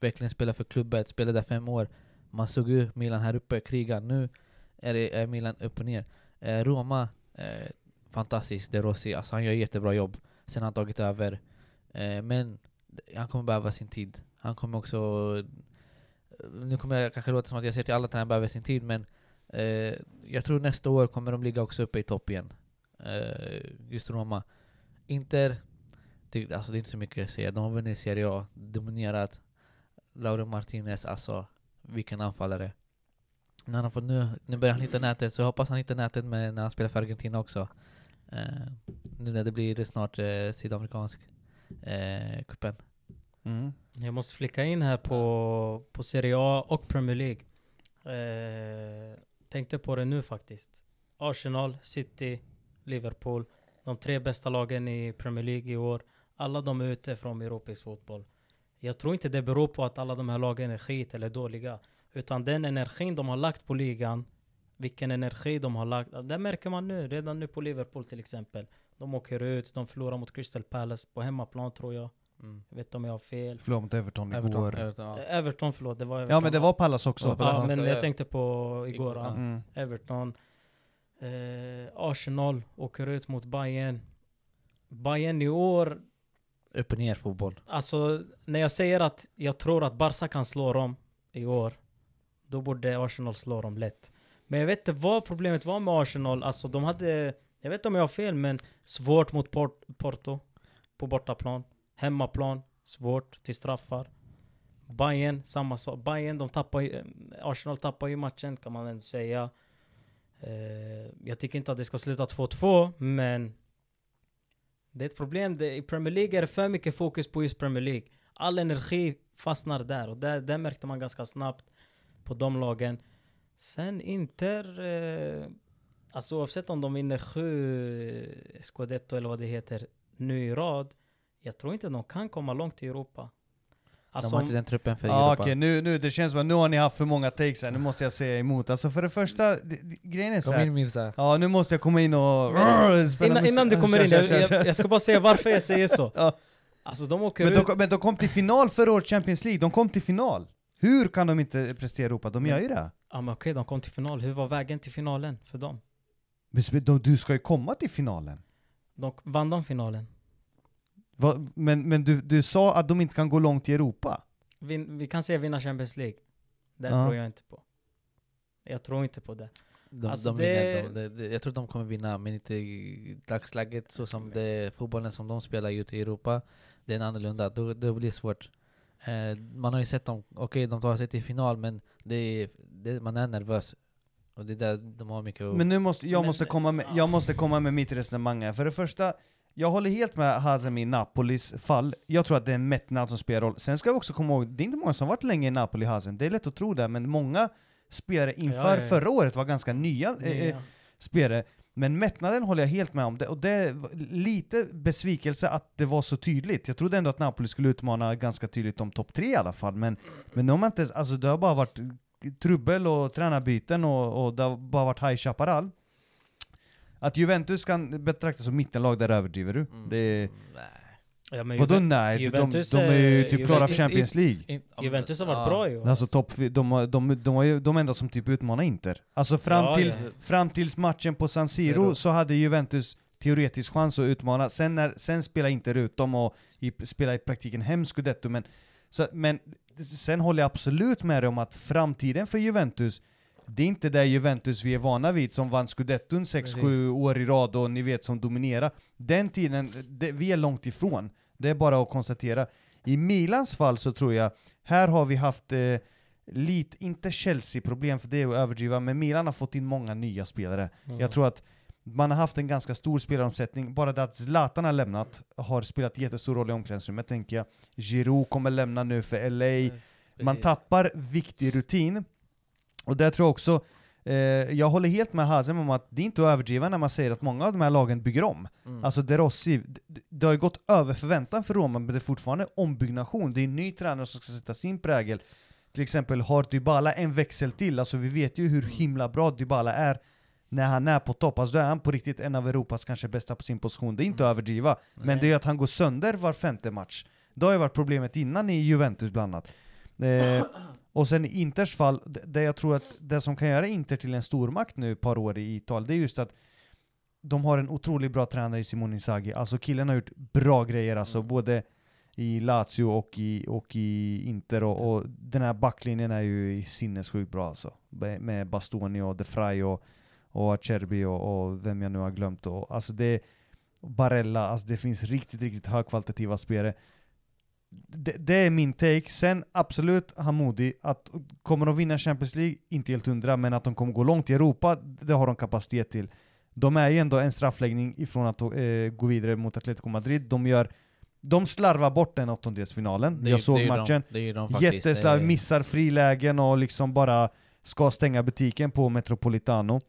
verkligen spela för klubben, spelade där fem år. Man såg ju Milan här uppe kriga. Nu är, det, är Milan upp och ner. Eh, Roma, eh, fantastiskt, De Rossi. Alltså han gör jättebra jobb sen han tagit över. Eh, men han kommer behöva sin tid. Han kommer också... Eh, nu kommer jag kanske låta som att jag säger till alla att han behöver sin tid, men eh, jag tror nästa år kommer de ligga också uppe i topp igen. Eh, just Roma. Inter, det, alltså det är inte så mycket att säga. De har vunnit Serie A, dominerat. Lauro Martinez, alltså vilken anfallare när han får, nu, nu börjar han hitta nätet, så jag hoppas han hittar nätet med, när han spelar för Argentina också. Uh, nu när det blir snart uh, sydamerikansk uh, kuppen. Mm. Jag måste flicka in här på, på Serie A och Premier League. Uh, tänkte på det nu faktiskt. Arsenal, City, Liverpool. De tre bästa lagen i Premier League i år. Alla de är ute från europeisk fotboll. Jag tror inte det beror på att alla de här lagen är skit eller dåliga. Utan den energin de har lagt på ligan, vilken energi de har lagt. Det märker man nu, redan nu på Liverpool till exempel. De åker ut, de förlorar mot Crystal Palace på hemmaplan tror jag. Mm. Jag vet om jag har fel. Förlorade mot Everton, igår. Everton, ja. Everton förlåt. Det var Everton. Ja men det var Palace också. Ja, Pallas ja men jag tänkte på igår. igår mm. Everton. Eh, Arsenal åker ut mot Bayern. Bayern i år. Upp och ner fotboll. Alltså när jag säger att jag tror att Barca kan slå dem i år. Då borde Arsenal slå dem lätt. Men jag vet inte vad problemet var med Arsenal. Alltså de hade, jag vet inte om jag har fel, men svårt mot Port Porto på bortaplan. Hemmaplan, svårt till straffar. Bayern, samma sak. Bayern, de tappar ju, eh, Arsenal tappar ju matchen kan man ändå säga. Uh, jag tycker inte att det ska sluta 2-2, men det är ett problem. Det, I Premier League är det för mycket fokus på just Premier League. All energi fastnar där och det där märkte man ganska snabbt på de lagen. Sen Inter, eh, alltså oavsett om de vinner sju eh, Scudetto eller vad det heter nu i rad, jag tror inte de kan komma långt i Europa. Alltså, de har inte den truppen för ah, Europa. Okay, nu, nu, det känns som att nu har ni haft för många takes här, nu måste jag säga emot. Alltså för det första, grejen är såhär... Kom in Mirza. Ja, nu måste jag komma in och... *laughs* Innan, innan du kommer in, jag, jag, jag, ska bara säga varför jag säger så. *laughs* ja. Alltså de åker men de, ut... men de kom till final förra året, Champions League. De kom till final. Hur kan de inte prestera i Europa? De gör ju det. Ja men okej, de kom till final. Hur var vägen till finalen för dem? Du ska ju komma till finalen. De vann de finalen? Va? Men, men du, du sa att de inte kan gå långt i Europa. Vi, vi kan säga vinna Champions League. Det Ja. tror jag inte på. Jag tror inte på det. De, Alltså de det- vinner ändå. jag tror de kommer vinna, men inte i dagsläget så som det, fotbollen som de spelar ute i Europa. Den är annorlunda, Det då blir svårt. Eh, man har ju sett dem, okej okay, de tar sig till final men det är, det, man är nervös. Och det är där de har mycket att... Men nu måste, jag, men, måste komma med, jag måste komma med mitt resonemang här. För det första, jag håller helt med Hazem i Napolis fall. Jag tror att det är en mättnad som spelar roll. Sen ska vi också komma ihåg, det är inte många som varit länge i Napoli Hazem. Det är lätt att tro det, men många spelare inför ja, ja, ja. förra året var ganska nya eh, eh, spelare. Men mättnaden håller jag helt med om. Det, och det är lite besvikelse att det var så tydligt. Jag trodde ändå att Napoli skulle utmana ganska tydligt om topp tre i alla fall. Men, men nu har inte, alltså det har bara varit trubbel och tränarbyten och, och det har bara varit High Chaparral. Att Juventus kan betraktas som mittenlag, där överdriver du. Mm, det, nej. Ja, men Vadå nej? Juventus, de, de, de är ju typ Juventus, klara för Champions League. I, i, Juventus har varit ja. bra i år. Alltså topp, de, de, de, de, är de enda som typ utmanar Inter. Alltså fram, ja, till, ja. fram tills matchen på San Siro så hade Juventus teoretisk chans att utmana. Sen, när, sen spelade Inter ut dem och i, spelade i praktiken hem Scudetto. Men, så, men sen håller jag absolut med dig om att framtiden för Juventus det är inte det Juventus vi är vana vid, som vann scudetton 6-7 år i rad och ni vet som dominerar. Den tiden, det, vi är långt ifrån. Det är bara att konstatera. I Milans fall så tror jag, här har vi haft eh, lite, inte Chelsea-problem för det är att överdriva, men Milan har fått in många nya spelare. Mm. Jag tror att man har haft en ganska stor spelaromsättning, bara det att Zlatan har lämnat har spelat jättestor roll i omklädningsrummet tänker jag. Giroud kommer lämna nu för LA. Man tappar viktig rutin, och där tror jag också, eh, jag håller helt med Hazem om att det är inte att överdriva när man säger att många av de här lagen bygger om. Mm. Alltså De Rossi, det, det har ju gått över förväntan för Roma, men det är fortfarande ombyggnation. Det är en ny tränare som ska sätta sin prägel. Till exempel har Dybala en växel till, alltså vi vet ju hur mm. himla bra Dybala är när han är på topp, alltså då är han på riktigt en av Europas kanske bästa på sin position. Det är inte mm. att överdriva, men det är att han går sönder var femte match. Det har ju varit problemet innan i Juventus bland annat. Eh, *clears throat* Och sen i Inters fall, det jag tror att det som kan göra Inter till en stormakt nu ett par år i Italien, det är just att de har en otroligt bra tränare i Simone Inzaghi. Alltså killen har gjort bra grejer alltså, mm. både i Lazio och i, och i Inter. Och, och den här backlinjen är ju sinnessjukt bra alltså. Med Bastoni och De Frey och, och Acerbi och, och, vem jag nu har glömt. Och, alltså det, Barella, alltså det finns riktigt, riktigt högkvalitativa spelare det, det, är min take. Sen absolut Hamoudi, att kommer de vinna Champions League, inte helt hundra, men att de kommer gå långt i Europa, det har de kapacitet till. De är ju ändå en straffläggning ifrån att eh, gå vidare mot Atletico Madrid. De gör de slarvar bort den åttondelsfinalen. Det, Jag såg det matchen. De, de Jätteslarv, missar frilägen och liksom bara ska stänga butiken på Metropolitano.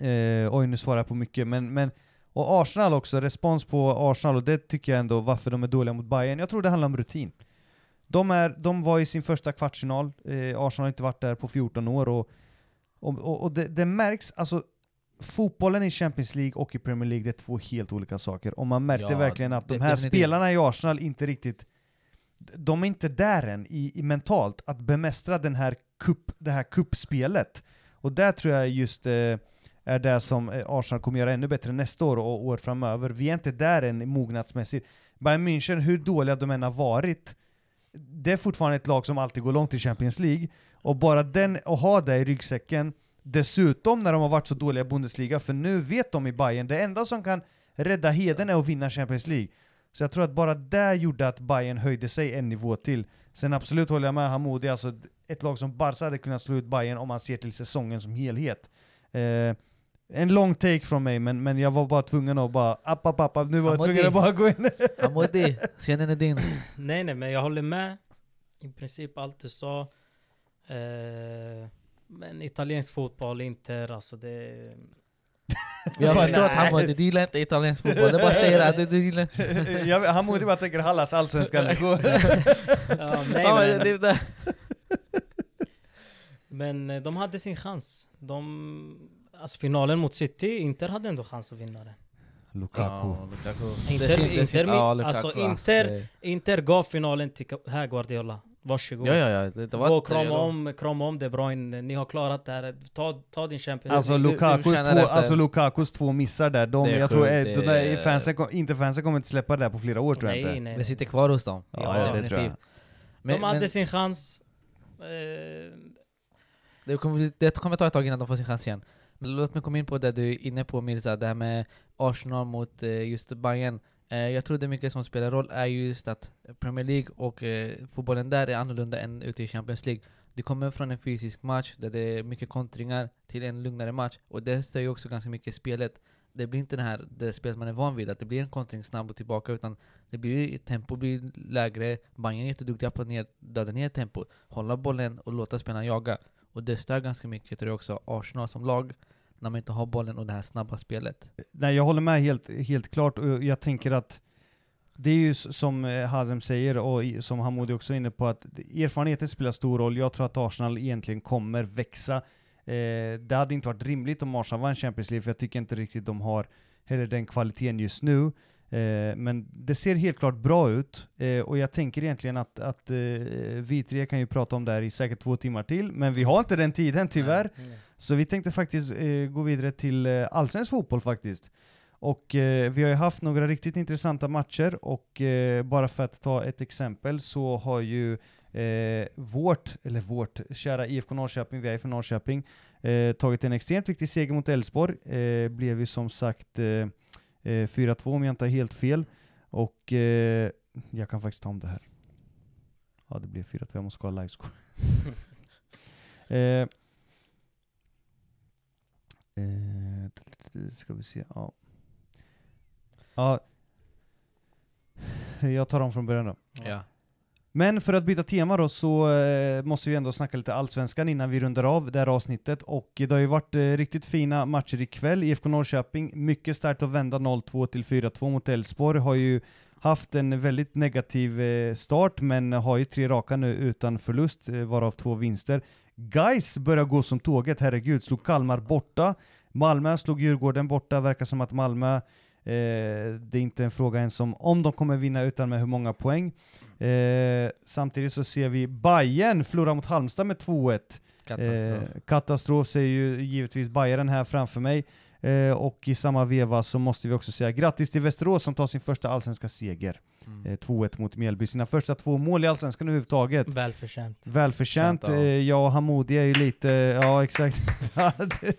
Eh, oj, nu svarar jag på mycket, men, men och Arsenal också, respons på Arsenal, och det tycker jag ändå varför de är dåliga mot Bayern. Jag tror det handlar om rutin. De, är, de var i sin första kvartsfinal, eh, Arsenal har inte varit där på 14 år, och, och, och det, det, märks, alltså fotbollen i Champions League och i Premier League, det är två helt olika saker. Och man märkte ja, verkligen att de här definitivt. spelarna i Arsenal inte riktigt, de är inte där än i, i mentalt, att bemästra den här kupp, det här kuppspelet. Och där tror jag just eh, är det som eh, Arsenal kommer göra ännu bättre nästa år och år framöver. Vi är inte där än mognadsmässigt. Bayern München, hur dåliga de än har varit, det är fortfarande ett lag som alltid går långt i Champions League. Och bara den, att ha det i ryggsäcken, dessutom när de har varit så dåliga i Bundesliga, för nu vet de i Bayern, det enda som kan rädda heden är att vinna Champions League. Så jag tror att bara det gjorde att Bayern höjde sig en nivå till. Sen absolut håller jag med Hamoudi, alltså ett lag som Barca hade kunnat slå ut Bayern om man ser till säsongen som helhet. Eh, en lång take från mig, men, men jag var bara tvungen att bara app, app, app, nu var jag tvungen att bara gå in. *laughs* Amodi, scenen är din. Nej nej, men jag håller med i princip allt du sa. Eh, men italiensk fotboll, Inter, alltså det... Jag förstår att Hamodi, du gillar inte italiensk fotboll, jag bara säger att du gillar... *laughs* jag, Hamodi bara tänker Hallas allsvenska *laughs* ja, nej, men, men, men eh, de hade sin chans. De Alltså finalen mot City, Inter hade ändå chans att vinna den. Lukaku. Inter, gav finalen till här Guardiola. Varsågod. Ja, ja, ja. Det var Gå och krama om, krama om De Bruyne, ni har klarat det här. Ta, ta din Champions alltså, Lukakus, två, alltså Lukakus två missar där, de, jag tror är, de där fansen, inte fansen kommer inte släppa det där på flera år tror nej, jag inte. Nej. Det sitter kvar hos dem. Ja, ja, ja definitivt. Tror jag. de hade men, sin chans. Eh, det, kommer, det kommer ta ett tag innan de får sin chans igen. Men låt mig komma in på det du är inne på Mirza, det här med Arsenal mot eh, just Bayern. Eh, jag tror det mycket som spelar roll är just att Premier League och eh, fotbollen där är annorlunda än ute i Champions League. Du kommer från en fysisk match där det är mycket kontringar till en lugnare match. Och det stör ju också ganska mycket spelet. Det blir inte det här det spelet man är van vid, att det blir en kontring snabb och tillbaka. Utan det blir, tempo blir lägre. Bayern är jätteduktiga på att ner, döda ner tempo. Hålla bollen och låta spelarna jaga. Och det stör ganska mycket tror jag också, Arsenal som lag, när man inte har bollen och det här snabba spelet. Nej, jag håller med helt, helt klart. Och jag tänker att det är ju som eh, Hazem säger, och som Hamoud också är inne på, att erfarenheten spelar stor roll. Jag tror att Arsenal egentligen kommer växa. Eh, det hade inte varit rimligt om Arsenal vann Champions League, för jag tycker inte riktigt de har heller den kvaliteten just nu. Eh, men det ser helt klart bra ut eh, och jag tänker egentligen att, att eh, vi tre kan ju prata om det här i säkert två timmar till, men vi har inte den tiden tyvärr. Nej, nej. Så vi tänkte faktiskt eh, gå vidare till eh, allsvensk fotboll faktiskt. Och eh, vi har ju haft några riktigt intressanta matcher och bara för att ta ett exempel så har ju vårt, eller vårt, kära IFK Norrköping, vi är från Norrköping, tagit en extremt viktig seger mot Elfsborg. blev ju som sagt 4-2 eh, om jag inte har helt fel. Och eh, jag kan faktiskt ta om det här. Ja det blev 4-2, jag måste kolla livescore. *laughs* eh, eh, ska vi se, ja. ja. Jag tar om från början då. Ja. Men för att byta tema då så eh, måste vi ändå snacka lite allsvenskan innan vi rundar av det här avsnittet. Och det har ju varit eh, riktigt fina matcher ikväll. IFK Norrköping, mycket starkt att vända 0-2 till 4-2 mot Elfsborg. Har ju haft en väldigt negativ eh, start, men har ju tre raka nu utan förlust, varav två vinster. Guys börjar gå som tåget, herregud. Slog Kalmar borta. Malmö slog Djurgården borta, verkar som att Malmö Eh, det är inte en fråga ens om, om de kommer vinna, utan med hur många poäng. Eh, samtidigt så ser vi Bayern förlora mot Halmstad med 2-1. Katastrof. Eh, katastrof säger ju givetvis Bayern här framför mig. Eh, och i samma veva så måste vi också säga grattis till Västerås som tar sin första allsvenska seger. Mm. 2-1 eh, mot Mjällby. Sina första två mål i allsvenskan överhuvudtaget. Välförtjänt. Välförtjänt. Eh, jag och Hamoudi är ju lite, ja exakt. *laughs* alltså,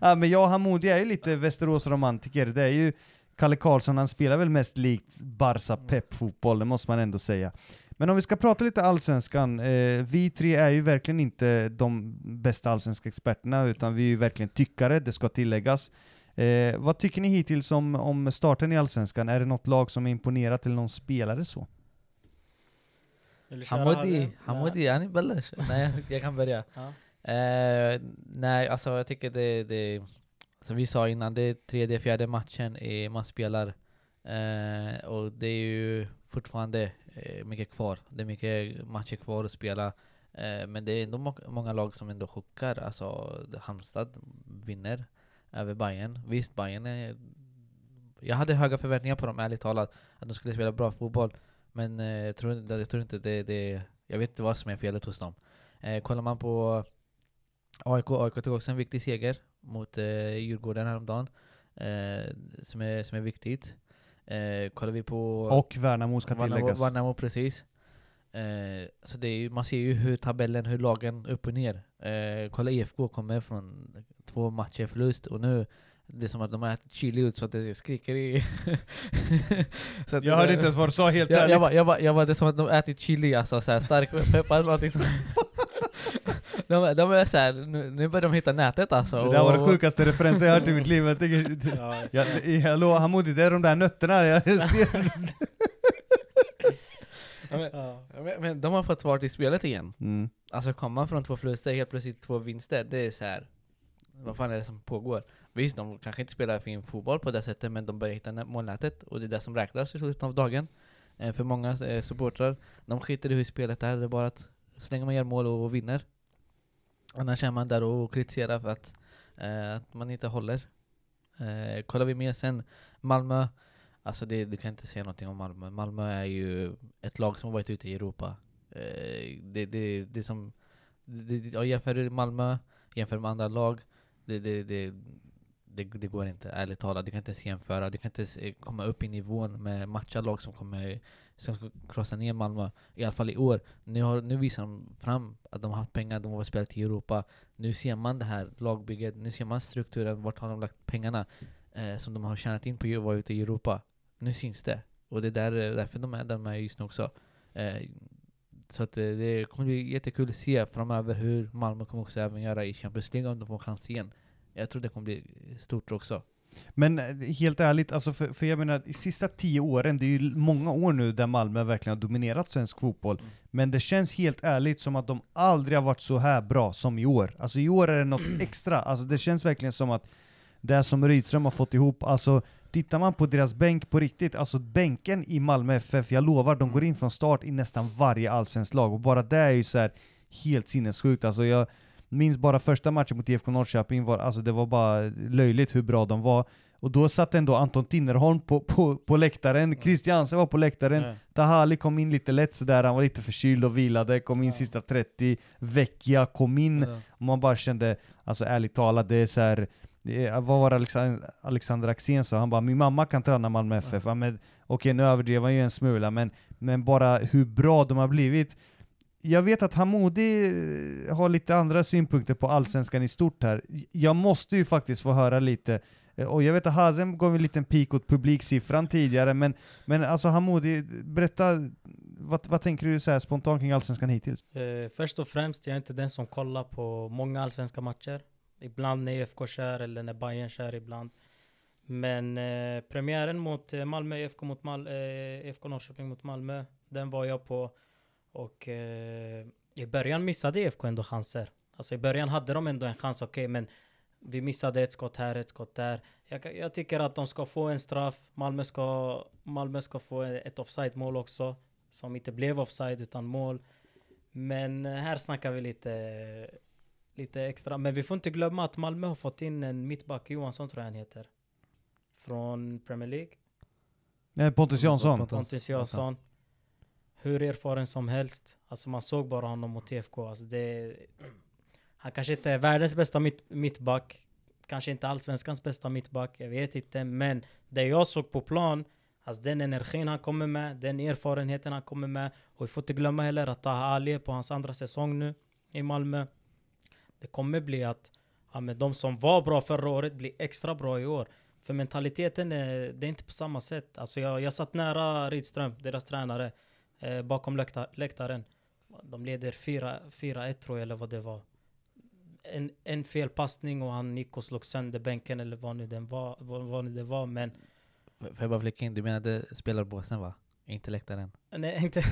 ja, men jag och Hamoudi är ju lite Västerås-romantiker. Det är ju Kalle Karlsson, han spelar väl mest likt Barca mm. Pep-fotboll, det måste man ändå säga. Men om vi ska prata lite allsvenskan, eh, vi tre är ju verkligen inte de bästa allsvenska experterna, utan vi är ju verkligen tyckare, det ska tilläggas. Eh, vad tycker ni hittills om, om starten i allsvenskan? Är det något lag som är imponerat eller någon spelare så? Hamodi, Hamodi, han är bellash. Nej, jag kan börja. Eh, nej, alltså jag tycker det, är... som vi sa innan, det är tredje, fjärde matchen man spelar. Eh, och det är ju fortfarande Eh, mycket kvar. Det är mycket matcher kvar att spela. Eh, men det är ändå många lag som ändå chockar. Alltså Halmstad vinner över Bayern. Visst, Bayern är... Jag hade höga förväntningar på dem, ärligt talat. Att de skulle spela bra fotboll. Men eh, jag, tror, jag tror inte det, det... Jag vet inte vad som är felet hos dem. kollar man på AIK, AIK tog också en viktig seger mot Djurgården häromdagen. som, är, som är viktigt. Eh, kollar vi på... Och Värnamo ska Värnamo, tilläggas. Värnamo, precis. Eh, så det är, man ser ju hur tabellen, hur lagen upp och ner. Eh, kolla IFK kommer från två matcher förlust och nu det är som att de har ätit chili ut så att det skriker i... *laughs* så jag hörde inte ens vad du sa helt jag, ärligt. Jag, jag, jag, jag, var, det är som att de har ätit chili, alltså så här stark peppar eller någonting. *laughs* *laughs* De, de är såhär, nu, nu börjar de hitta nätet alltså. Det där var den sjukaste referensen jag hört i mitt liv. Jag tänker, *laughs* ja, alltså. jag, jag, hallå Hamudi, det är de där nötterna jag ser. *laughs* men, ja. Men, de har fått fart i spelet igen. Mm. Alltså komma från två förluster helt plötsligt två vinster, det är så här. Vad fan är det som pågår? Visst, de kanske inte spelar fin fotboll på det sättet, men de börjar hitta målnätet. Och det är det som räknas i slutet av dagen. Eh, för många eh, supportrar, de skiter i hur spelet är, det är bara att så länge man gör mål och, och vinner Annars är man där och kritiserar för att, eh, att man inte håller. Eh, kollar vi mer sen, Malmö, alltså det, du kan inte säga någonting om Malmö. Malmö är ju ett lag som har varit ute i Europa. Eh, det, det, det som, det, jag jämför Malmö, jämför med andra lag, det, det, det, det, det går inte, ärligt talat. Du kan inte ens jämföra, du kan inte ens komma upp i nivån med matcha lag som kommer som ska krossa ner Malmö, i alla fall i år. Nu, har, nu visar de fram att de har haft pengar, de har spelat i Europa. Nu ser man det här lagbygget, nu ser man strukturen, vart har de lagt pengarna eh, som de har tjänat in på att vara ute i Europa. Nu syns det. Och det är där, eh, därför de är där de är just nu också. Eh, så att eh, det kommer bli jättekul att se framöver hur Malmö kommer också även göra i Champions League om de får chans igen. Jag tror det kommer bli stort också. Men eh, helt ärligt, alltså för, för jag menar, de sista tio åren, det är ju många år nu där Malmö verkligen har dominerat svensk fotboll. Mm. Men det känns helt ärligt som att de aldrig har varit så här bra som i år. Alltså i år är det något *clears throat* extra. Alltså det känns verkligen som att det som Rydström har fått ihop, alltså tittar man på deras bänk på riktigt, alltså bänken i Malmö FF, jag lovar, de går mm. in från start i nästan varje allsvenskt lag. Och bara det är ju så här helt sinnessjukt. Alltså jag, minns bara första matchen mot IFK Norrköping, var, alltså det var bara löjligt hur bra de var. Och då satt ändå Anton Tinnerholm på, på, på läktaren, Kristiansen mm. var på läktaren, mm. Tahali kom in lite lätt sådär, han var lite förkyld och vilade, kom in mm. sista 30, Vecchia kom in, mm. och man bara kände, alltså ärligt talat, det är så vad var Alexander, Alexander Axén sa? Han bara 'Min mamma kan träna Malmö FF' mm. ja. men, Okej, nu överdrev han ju en smula, men, men bara hur bra de har blivit jag vet att Hamoudi eh, har lite andra synpunkter på allsvenskan i stort här. Jag måste ju faktiskt få höra lite, eh, och jag vet att Hazem gav en liten pik åt publiksiffran tidigare, men, men alltså Hamoudi, berätta, vad, vad tänker du så spontant kring allsvenskan hittills? Eh, först och främst, jag är inte den som kollar på många allsvenska matcher. Ibland när IFK kör, eller när Bayern kör ibland. Men eh, premiären mot eh, Malmö, IFK, mot Mal eh, IFK Norrköping mot Malmö, den var jag på. Och eh, i början missade IFK ändå chanser. Alltså i början hade de ändå en chans, okej okay, men vi missade ett skott här, ett skott där. Jag, jag, tycker att de ska få en straff. Malmö ska, Malmö ska få ett offside-mål också. Som inte blev offside utan mål. Men eh, här snackar vi lite, lite extra. Men vi får inte glömma att Malmö har fått in en mittback, Johansson tror jag han heter. Från Premier League. Nej, Pontus Jansson. Pontus Jansson hur erfaren som helst. Alltså man såg bara honom mot TFK. Alltså det, han kanske inte är världens bästa mitt, mittback. Kanske inte allsvenskans bästa mittback, jag vet inte. Men det jag såg på plan, alltså den energin han kommer med, den erfarenheten han kommer med. Och vi får inte glömma heller att Taha Ali är på hans andra säsong nu i Malmö. Det kommer bli att ja, men de som var bra förra året blir extra bra i år. För mentaliteten är, det är inte på samma sätt. Alltså jag, jag satt nära Rydström, deras tränare eh, bakom läkta, läktaren. De leder 4-1 tror jag, eller vad det var. En, en felpassning och han gick slog sönder bänken eller vad nu, den var, vad, vad nu det var, men... Får jag bara flika in, du menade spelarbåsen va? Inte läktaren? Nej, inte...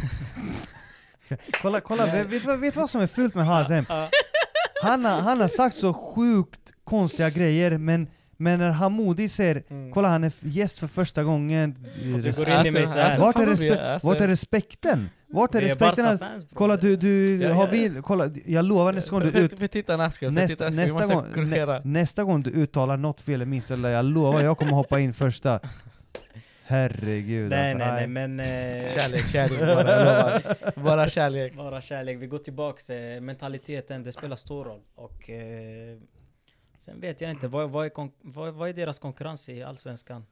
*laughs* kolla, kolla, vet du vet vad som är fult med Hazem? Han, har, han har sagt så sjukt konstiga grejer, men men när Hamoudi ser, mm. kolla han är gäst för första gången. Alltså, alltså, vart, är respe- alltså. vart är respekten? Vart är respekten? Att, kolla du, du ja, ja, vi, kolla, jag lovar nästa gång du ut... För, för nästa, nästa, nästa gång du uttalar något fel i min eller jag lovar jag kommer hoppa in första. Herregud nej, alltså, nej, nej, men... Eh... Kärlek, kärlek *laughs* bara, bara kärlek. Bara kärlek. Vi går tillbaks, eh, mentaliteten, det spelar stor roll. Och eh, Sen vet jag inte, vad, vad, är, vad, vad är deras konkurrens i Allsvenskan?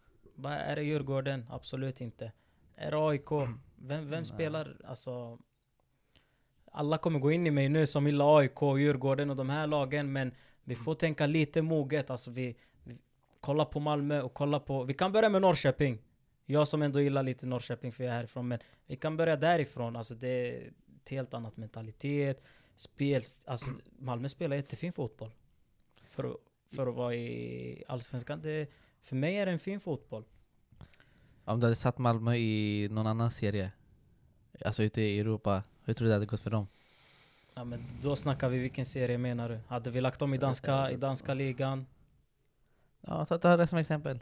Är det Djurgården? Absolut inte. Är det AIK? Vem, vem spelar? Alltså, alla kommer gå in i mig nu som gillar AIK, Djurgården och de här lagen, men vi får mm. tänka lite moget. Alltså vi, vi kolla på Malmö och kolla på... Vi kan börja med Norrköping. Jag som ändå gillar lite Norrköping för jag är härifrån, men vi kan börja därifrån. Alltså det är ett helt annat mentalitet, spel... Alltså Malmö spelar jättefin fotboll för, för att vara i Allsvenskan. Det, för mig är det en fin fotboll. Om du hade satt Malmö i någon annan serie, alltså ute i Europa, hur tror du det hade gått för dem? Ja, men då snackar vi vilken serie menar du? Hade vi lagt dem i danska, i danska ligan? Ja, ta, ta det som exempel.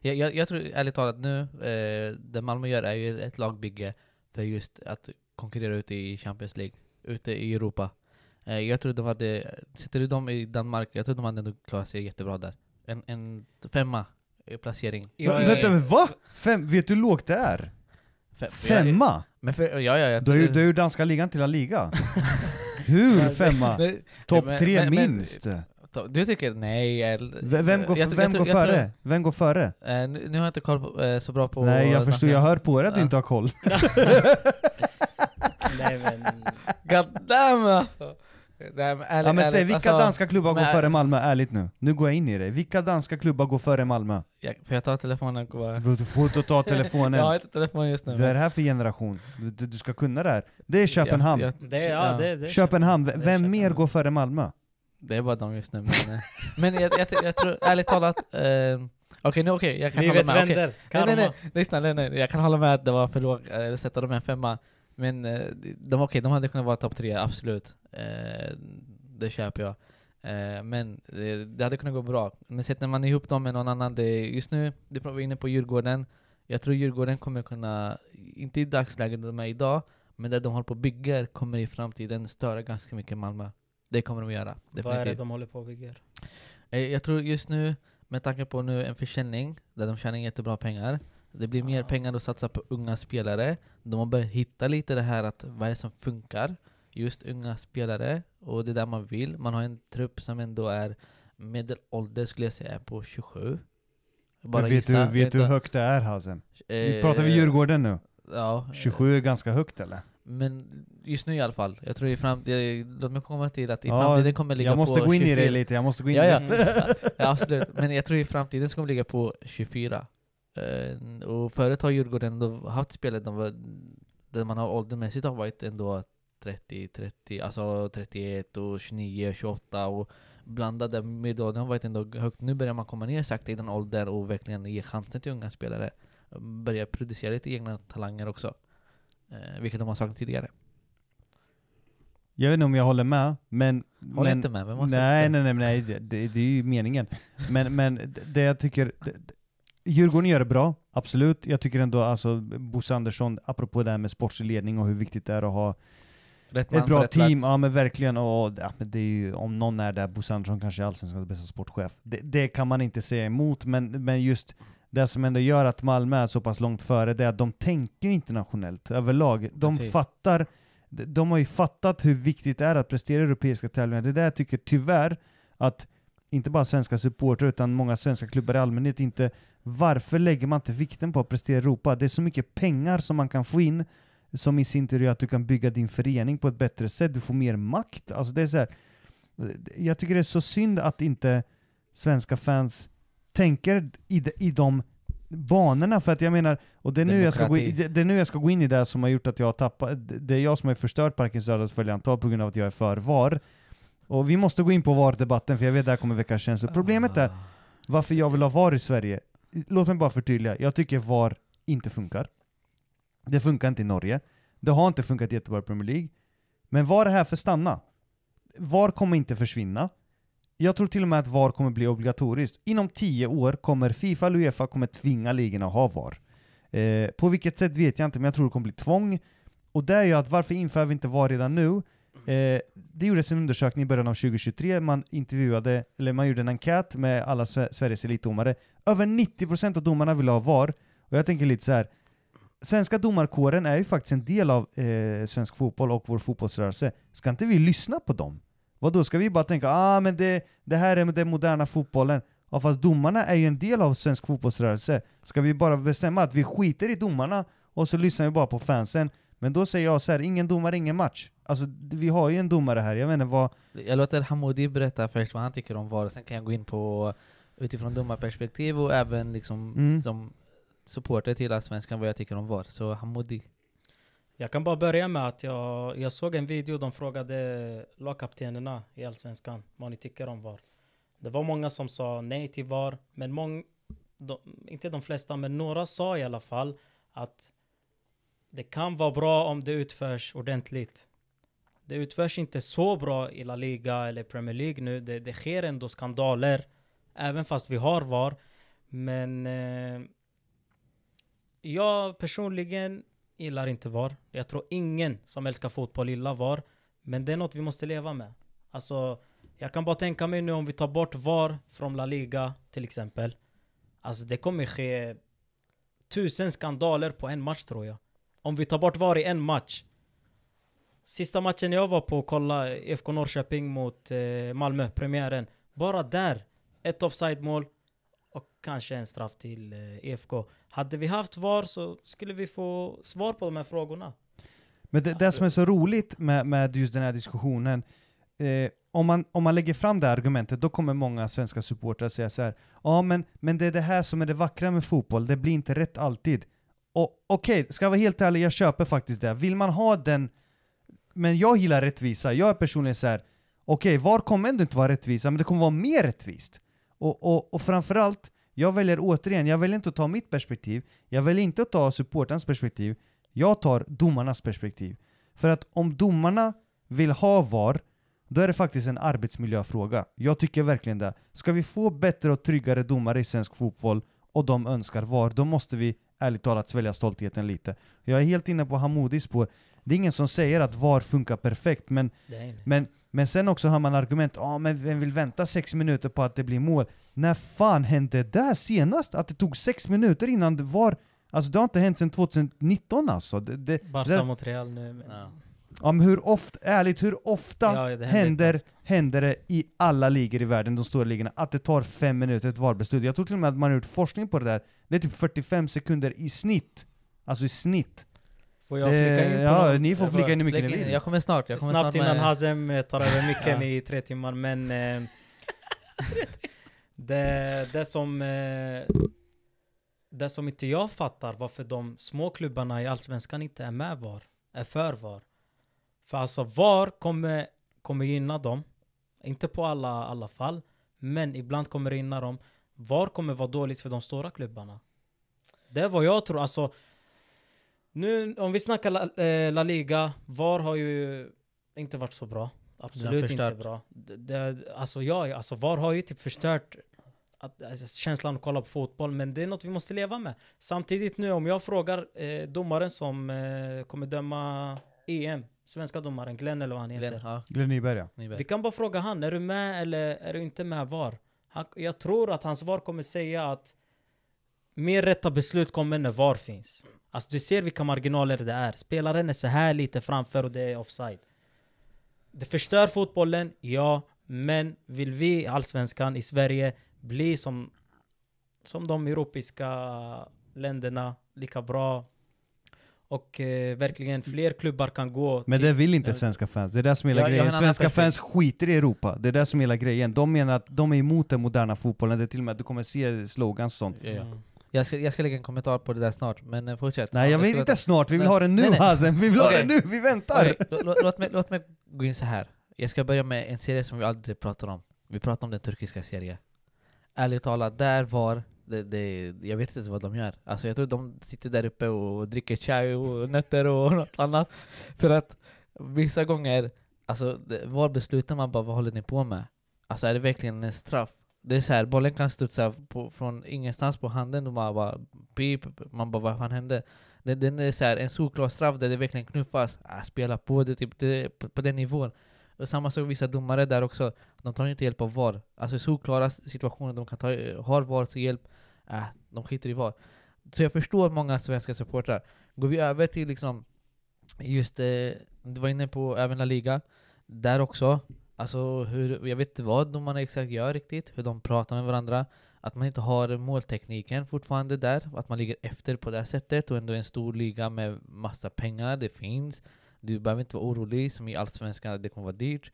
Jag, jag, jag tror ärligt talat nu, eh, det Malmö gör är ju ett lagbygge för just att konkurrera ute i Champions League, ute i Europa. Eh, jag tror de hade, sitter du dem i Danmark, jag tror de hade klarat sig jättebra där. En, en femma placering. Ja, Vänta men va? Fem, vet du hur lågt det är? Fem, femma? Men för, ja, ja, jag du, har ju, du danska ligan till La Liga. hur *laughs* femma? Topp tre men, minst. Men, du tycker nej? Vem, går, jag, vem jag, går jag, före? Tror, vem går före? Eh, nu, nu, har jag inte koll på, eh, så bra på... Nej jag förstår, jag hör på er att du inte har koll. *laughs* nej men... God damn alltså. Nej, ärligt, ja, men säg, vilka alltså, danska klubbar går före Malmö? Ärligt nu. Nu går jag in i det. Vilka danska klubbar går före Malmö? Jag, får jag ta telefonen? du får inte ta *laughs* telefonen. jag har inte telefon just nu. Vad är det här för generation. Du, du, ska kunna det här. Det är Köpenhamn. Jag, jag, det, ja, det, det Köpenhamn. Vem Köpenhamn. mer går före Malmö? Det är bara de just nu. Men, eh, men jag, jag, tror, ärligt talat, eh, Okej, okay, okay, jag kan Livet hålla med. Vänder. Okay. Nej, nej, nej, lyssna, nej, nej, jag kan hålla med att det var för lågt, eller eh, sätta dem en femma. Men eh, de, okej, okay, de hade kunnat vara topp tre, absolut. Eh, det köper jag. Eh, men det, hade kunnat gå bra. Men sätter man ihop dem med någon annan, det, just nu, du var inne på Djurgården. Jag tror Djurgården kommer kunna, inte i dagsläget där de är idag, men det de håller på att bygga kommer i framtiden störa ganska mycket Malmö. Det kommer de göra. Definitivt. Vad är det de håller på att bygga? Eh, jag tror just nu, med tanke på nu en försäljning där de tjänar jättebra pengar, det blir mer pengar att satsa på unga spelare. De har börjat hitta lite det här att vad är det som funkar? just unga spelare och det är där man vill. Man har en trupp som ändå är medelålder skulle jag säga, på 27. Bara Men vet gissa. du, vet du hur högt det är Hazen? Eh, Pratar vi Djurgården nu? Ja. 27 eh. är ganska högt eller? Men just nu i alla fall. Jag tror i fram... Låt mig komma till att i framtiden kommer ligga på... 24. Jag måste gå in 24. i det lite, jag måste gå in ja, ja. i det. ja, absolut. Men jag tror i framtiden kommer ligga på 24. Eh, och förut har Djurgården ändå haft spelet där man har åldermässigt har varit ändå 30, 30, alltså 31 och 29, 28 och blandade Det har varit ändå högt. Nu börjar man komma ner sakta i den åldern och verkligen ge chansen till unga spelare. Börja producera lite egna talanger också. Eh, vilket de har saknat tidigare. Jag vet inte om jag håller med, men... Håller men, inte med, men man nej, nej, nej, nej, det, det, det är ju meningen. Men, men det jag tycker... Det, Djurgården gör det bra, absolut. Jag tycker ändå alltså Bosse Andersson, apropå det här med sportslig ledning och hur viktigt det är att ha Rätt ett bra team, plats. ja men verkligen. Och, ja, men det är ju, om någon är där, Bosse Andersson kanske är allsvenskans bästa sportchef. Det, det, kan man inte säga emot, men, men just det som ändå gör att Malmö är så pass långt före, det är att de tänker internationellt överlag. De Precis. fattar, de har ju fattat hur viktigt det är att prestera i europeiska tävlingar. Det är det jag tycker tyvärr att inte bara svenska supportrar utan många svenska klubbar i allmänhet inte, varför lägger man inte vikten på att prestera i Europa? Det är så mycket pengar som man kan få in som i sin tur gör att du kan bygga din förening på ett bättre sätt. Du får mer makt. Alltså det är så här, jag tycker det är så synd att inte svenska fans tänker i de, i de banorna, för att jag menar, och det är, nu jag, ska gå in, det, är nu jag ska gå in i det som har gjort att jag har tappat, det är jag som har förstört Parkens Södras följantal på grund av att jag är för VAR. Och vi måste gå in på VAR-debatten, för jag vet att det här kommer väcka känslor. Problemet är ah. varför jag vill ha VAR i Sverige. Låt mig bara förtydliga, jag tycker VAR inte funkar. Det funkar inte i Norge. Det har inte funkat jättebra i Premier League. Men VAR är här för att stanna. VAR kommer inte försvinna. Jag tror till och med att VAR kommer bli obligatoriskt. Inom 10 år kommer Fifa och Uefa kommer tvinga ligorna att ha VAR. Eh, på vilket sätt vet jag inte, men jag tror det kommer bli tvång. Och det är ju att varför inför vi inte VAR redan nu? Eh, det gjordes en undersökning i början av 2023, man intervjuade, eller man gjorde en enkät med alla Sveriges elitdomare. Över 90% av domarna ville ha VAR, och jag tänker lite så här svenska domarkåren är ju faktiskt en del av eh, svensk fotboll och vår fotbollsrörelse. Ska inte vi lyssna på dem? Vad då ska vi bara tänka ah men det, det här är den moderna fotbollen? Ja fast domarna är ju en del av svensk fotbollsrörelse. Ska vi bara bestämma att vi skiter i domarna och så lyssnar vi bara på fansen? Men då säger jag så här, ingen domare, ingen match. Alltså vi har ju en domare här, jag vet inte vad... Jag låter Hamoudi berätta först vad han tycker om VAR, sen kan jag gå in på utifrån domarperspektiv och även liksom mm. som supporter till Allsvenskan vad jag tycker om VAR. Så Hamoudi. Jag kan bara börja med att jag, jag såg en video, de frågade lagkaptenerna i Allsvenskan vad ni tycker om VAR. Det var många som sa nej till VAR, men många, inte de flesta, men några sa i alla fall att det kan vara bra om det utförs ordentligt. Det utförs inte så bra i La Liga eller Premier League nu. Det, det sker ändå skandaler, även fast vi har VAR. Men eh, jag personligen gillar inte VAR. Jag tror ingen som älskar fotboll gillar VAR. Men det är något vi måste leva med. Alltså, jag kan bara tänka mig nu om vi tar bort VAR från La Liga till exempel. Alltså det kommer ske tusen skandaler på en match tror jag. Om vi tar bort VAR i en match. Sista matchen jag var på och kollade, IFK Norrköping mot eh, Malmö, premiären. Bara där, ett offside-mål, kanske en straff till IFK. Eh, e Hade vi haft VAR så skulle vi få svar på de här frågorna. Men det, det som är så roligt med, med just den här diskussionen, eh, om, man, om man lägger fram det här argumentet, då kommer många svenska supportrar säga så här, ja men, men det är det här som är det vackra med fotboll, det blir inte rätt alltid. okej, okay, ska jag vara helt ärlig, jag köper faktiskt det. Vill man ha den, men jag gillar rättvisa, jag är personligen så här, okej, okay, VAR kommer ändå inte vara rättvisa, men det kommer vara mer rättvist. Och, och, och framförallt, jag väljer återigen, jag väljer inte att ta mitt perspektiv, jag väljer inte att ta supportens perspektiv, jag tar domarnas perspektiv. För att om domarna vill ha VAR, då är det faktiskt en arbetsmiljöfråga. Jag tycker verkligen det. Ska vi få bättre och tryggare domare i svensk fotboll och de önskar VAR, då måste vi ärligt talat svälja stoltheten lite. Jag är helt inne på Hamoudis spår. Det är ingen som säger att VAR funkar perfekt, men, men men sen också har man argument, ja ah, men vem vill vänta sex minuter på att det blir mål? När fan hände det där senast? Att det tog sex minuter innan det var... Alltså det har inte hänt sedan 2019 alltså. Det, det, Barca där... mot Real nu. Men... Ja. men hur ofta, ärligt, hur ofta ja, det händer, ofta. händer det i alla ligor i världen, de stora ligorna, att det tar fem minuter ett VAR-beslut? Jag tror till och med att man har gjort forskning på det där. Det är typ 45 sekunder i snitt. Alltså i snitt Får jag flika in på eh, Ja, något? ni får flika in hur mycket ni vill. Jag kommer snart. Jag kommer Snabbt snart innan Hazem tar över micken i tre timmar, men... Eh, *laughs* det, det som... Eh, det som inte jag fattar varför de små klubbarna i Allsvenskan inte är med VAR, är för VAR. För alltså VAR kommer, kommer gynna dem. Inte på alla, alla fall, men ibland kommer det gynna dem. VAR kommer vara dåligt för de stora klubbarna. Det är vad jag tror. Alltså, nu om vi snackar La, eh, La Liga, VAR har ju inte varit så bra. Absolut inte bra. Det, det, alltså, jag, alltså VAR har ju typ förstört att, alltså, känslan att kolla på fotboll, men det är något vi måste leva med. Samtidigt nu om jag frågar eh, domaren som eh, kommer döma EM, svenska domaren, Glenn eller vad han heter. Glenn, ja. Glenn Nyberg, ja. Nyberg. Vi kan bara fråga han, är du med eller är du inte med VAR? Han, jag tror att hans VAR kommer säga att mer rätta beslut kommer när VAR finns. Alltså du ser vilka marginaler det är. Spelaren är så här lite framför och det är offside. Det förstör fotbollen, ja. Men vill vi allsvenskan i Sverige bli som, som de europeiska länderna, lika bra och eh, verkligen mm. fler klubbar kan gå Men till, det vill inte svenska fans, det är det som är hela ja, grejen. Svenska fans skiter i Europa, det är det som är hela grejen. De menar att de är emot den moderna fotbollen, det är till och med att du kommer se slogans och sånt. Yeah. Mm. Jag ska, jag ska lägga en kommentar på det där snart, men eh, fortsätt. Nej, jag, jag vill inte snart, vi vill nej. ha det nu nej, Vi vill okay. ha det nu, vi väntar! Okay. Låt, mig, låt mig gå in så här. Jag ska börja med en serie som vi aldrig pratar om. Vi pratar om den turkiska serien. Ärligt talat, där var det, det, jag vet inte vad de gör. Alltså jag tror de sitter där uppe och dricker chai och nötter och *laughs* något annat. För att vissa gånger, alltså det, var beslutar man bara vad håller ni på med? Alltså är det verkligen en straff? det är så här, bollen kan studsa på, från ingenstans på handen och man bara pip, man bara vad fan hände? Det den är så här, en solklar straff där det verkligen knuffas, Äh, spela på det, typ, det, på, på den nivån. Och samma sak vissa domare där också, de tar inte hjälp av VAR. Alltså solklara situationer de kan ta, har VAR till hjälp, Äh, de skiter i VAR. Så jag förstår många svenska supportrar. Går vi över till liksom, just, eh, du var inne på även La Liga, där också, Alltså hur, jag vet inte vad de man exakt gör riktigt, hur de pratar med varandra. Att man inte har måltekniken fortfarande där, att man ligger efter på det här sättet och ändå är en stor liga med massa pengar, det finns. Du behöver inte vara orolig, som i Allsvenskan, det kommer vara dyrt.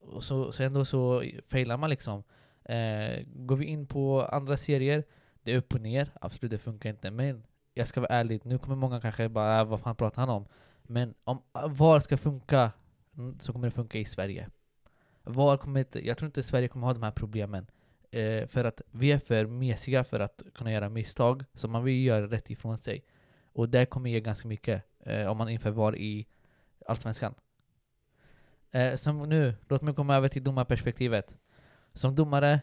Och så, så ändå så failar man liksom. Eh, går vi in på andra serier, det är upp och ner, absolut det funkar inte. Men jag ska vara ärlig, nu kommer många kanske bara äh, vad fan pratar han om? Men om VAR ska funka så kommer det funka i Sverige. VAR kommer inte, jag tror inte Sverige kommer ha de här problemen. Eh, för att vi är för mesiga för att kunna göra misstag, så man vill göra rätt ifrån sig. Och det kommer ge ganska mycket eh, om man inför VAR i Allsvenskan. Eh, som nu, låt mig komma över till domarperspektivet. Som domare,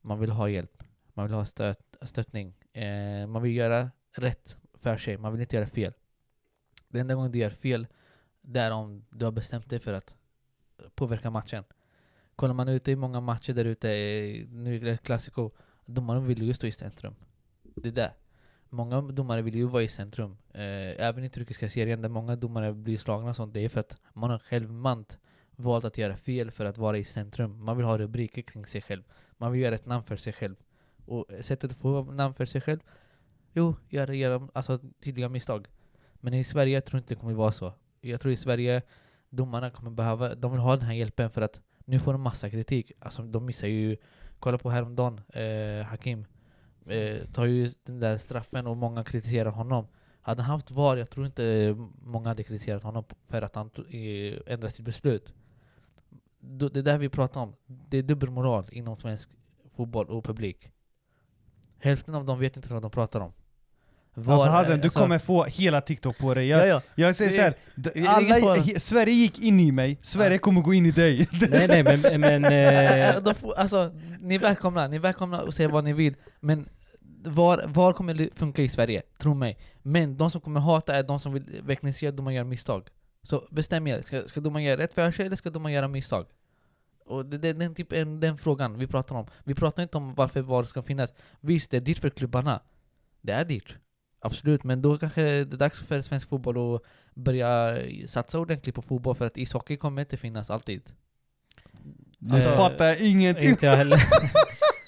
man vill ha hjälp. Man vill ha stöt, stöttning. Eh, man vill göra rätt för sig, man vill inte göra fel. Den enda gången du gör fel, det är om du har bestämt dig för att påverka matchen. Kollar man ute i många matcher där ute, nu är det Clasico, domarna vill ju stå i centrum. Det är det. Många domare vill ju vara i centrum. Eh, även i turkiska serien där många domare blir slagna och sånt, det är för att man har självmant valt att göra fel för att vara i centrum. Man vill ha rubriker kring sig själv. Man vill göra ett namn för sig själv. Och sättet att få namn för sig själv, jo, göra, göra alltså, tydliga misstag. Men i Sverige jag tror jag inte det kommer vara så. Jag tror i Sverige domarna kommer behöva, de vill ha den här hjälpen för att nu får de massa kritik. Alltså de missar ju... Kolla på häromdagen, eh, Hakim. Eh, tar ju den där straffen och många kritiserar honom. Hade han haft VAR, jag tror inte många hade kritiserat honom för att han ändrade sitt beslut. Det är det vi pratar om. Det är dubbelmoral inom svensk fotboll och publik. Hälften av dem vet inte vad de pratar om. Var, alltså Hazen, du alltså- kommer få hela TikTok på dig. Jag, ja, ja. jag säger såhär, alla, jag, Sverige gick in i mig, Sverige ja. kommer gå in i dig. *laughs* nej nej men... men eh. *laughs* alltså, ni är välkomna, ni är välkomna och säga vad ni vill. Men var, var kommer det funka i Sverige? Tro mig. Men de som kommer hata är de som vill verkligen se att man gör misstag. Så bestäm er, ska, ska man göra rätt för sig eller ska domaren göra misstag? Och det, det, den, typ, en, den frågan vi pratar om. Vi pratar inte om varför VAR ska finnas. Visst, det är dyrt för klubbarna. Det är dyrt. Absolut, men då kanske det är dags för svensk fotboll att börja satsa ordentligt på fotboll för att ishockey kommer inte finnas alltid. Alltså, jag fattar ingenting! Inte jag heller. *laughs*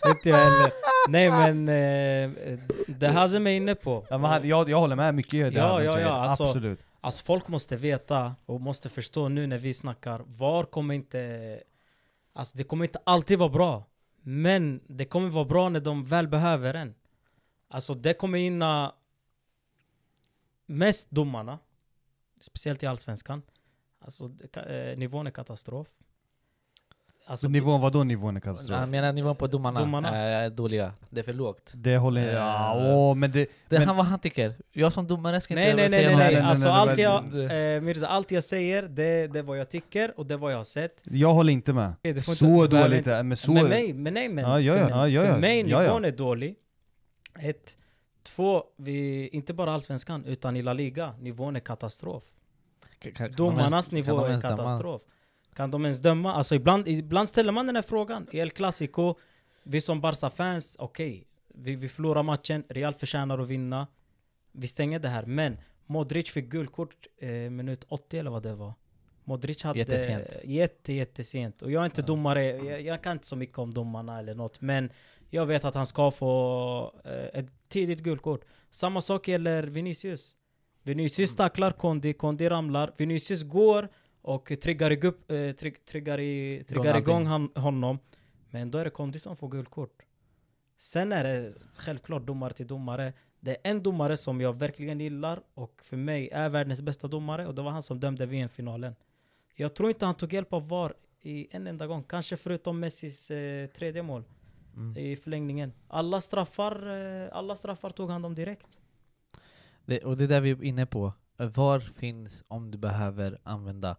inte jag heller. Nej men, eh, det Hazem är inne på. Ja, men jag, jag håller med mycket i det ja, ja, ja, alltså, Absolut. Alltså folk måste veta och måste förstå nu när vi snackar, VAR kommer inte... Alltså det kommer inte alltid vara bra. Men det kommer vara bra när de väl behöver en. Alltså det kommer hinna mest domarna, speciellt i Allsvenskan. Alltså eh, nivån är katastrof. Alltså, nivån, vadå nivån är katastrof? Han menar nivån på domarna, domarna. är dåliga. Det är för lågt. Det håller jag... Eh, ja, åh, men det... Det men, han vad han tycker. Jag som domare ska nej, inte nej, säga nej, nej, nej, nej. Alltså, allt, jag, eh, Mirza, allt jag säger, det, det är vad jag tycker och det är vad jag har sett. Jag håller inte med. Nej, så inte, dåligt är det. Men, nej, men, nej, men ja, ja, ja, ja, ja. för mig, nivån är dålig. Ett, Två, vi, inte bara allsvenskan, utan i La Liga, nivån är katastrof. Domarnas nivå kan är katastrof. Döma? Kan de ens döma? Alltså ibland, ibland ställer man den här frågan. I El Clasico, vi som Barca-fans, okej, okay, vi, vi förlorar matchen, Real förtjänar att vinna. Vi stänger det här, men Modric fick guldkort eh, minut 80 eller vad det var. Modric hade... Jättesent. Jätte, jättesent. Och jag är inte domare, jag, jag kan inte så mycket om domarna eller något, men jag vet att han ska få eh, ett tidigt guldkort. Samma sak gäller Vinicius. Vinicius mm. tacklar Kondi, Kondi ramlar. Vinicius går och triggar, i gupp, eh, triggar, i, triggar igång han, honom. Men då är det Kondi som får guldkort. Sen är det självklart domare till domare. Det är en domare som jag verkligen gillar och för mig är världens bästa domare och det var han som dömde VM-finalen. Jag tror inte han tog hjälp av VAR i en enda gång. Kanske förutom Messis eh, tredje mål mm. i förlängningen. Alla straffar, eh, alla straffar tog han dem direkt. Det, och det är där vi är inne på. VAR finns om du behöver använda.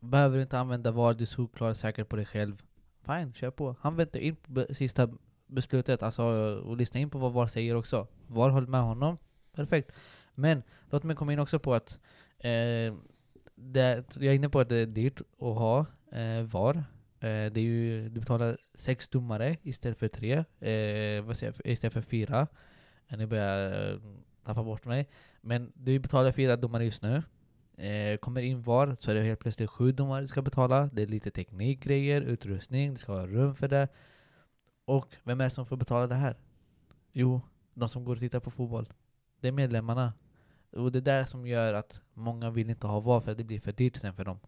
Behöver du inte använda VAR, du är solklar säker på dig själv. Fine, kör på. Han väntar in på sista beslutet, alltså och lyssna in på vad VAR säger också. VAR håller med honom. Perfekt. Men låt mig komma in också på att eh, det, jag är inne på att det är dyrt att ha eh, VAR. Eh, det är ju, du betalar sex domare istället för tre, eh, vad säger jag, istället för fyra. Nu börjar jag eh, tappa bort mig. Men du betalar fyra domare just nu. Eh, kommer in VAR så är det helt plötsligt sju domare du ska betala. Det är lite teknikgrejer, utrustning, du ska ha rum för det. Och vem är det som får betala det här? Jo, de som går och tittar på fotboll. Det är medlemmarna. Och det är det som gör att många vill inte ha VAR för det blir för dyrt sen för dem.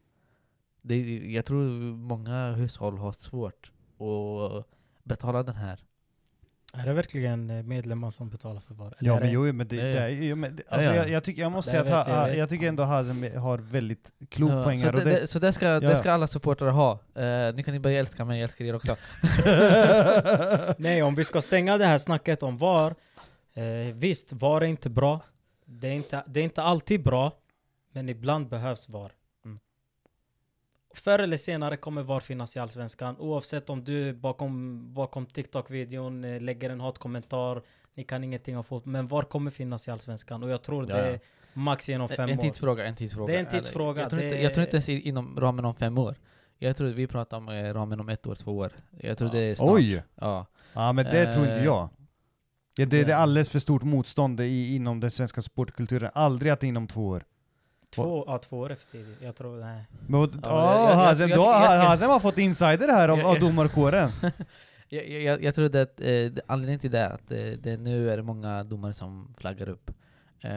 Det, jag tror många hushåll har svårt att betala den här. Är det verkligen eh, medlemmar som betalar för var? Ja, men jo, men det, det är ju... Alltså, jag, jag, jag måste säga att ha, jag, tycker ändå Hazem har väldigt klok så, poäng så, det, det, så det, ska, ja. det ska alla supportrar ha. Uh, eh, nu kan ni börja älska mig, jag älskar er också. *laughs* Nej, om vi ska stänga det här snacket om VAR. Uh, visst, VAR är inte bra. Det är inte, det är inte alltid bra, men ibland behövs VAR förr eller senare kommer VAR finnas i Allsvenskan. Oavsett om du bakom, bakom TikTok-videon eh, lägger en hatkommentar, ni kan ingenting om fotboll. Men VAR kommer finnas i Allsvenskan och jag tror det är max inom fem en, en år. en tidsfråga. Det är en tidsfråga. Jag tror, inte, jag tror inte ens inom ramen om fem år. Jag tror vi pratar om eh, ramen om ett år, två år. Jag tror ja. det är snart. Oj! Ja, ja men det tror inte eh, jag. Ja, det, det, är alldeles för stort motstånd i, inom den svenska sportkulturen. Aldrig att inom två år. Två, ja, två år är för tidigt. Jag tror, nej. Men, ja, ja, Hazem, ah, jag, jag, jag, jag, Hazem har fått insider här av, av domarkåren. *laughs* jag, jag, jag trodde att eh, anledningen till det är att eh, det nu är det många domare som flaggar upp. Eh,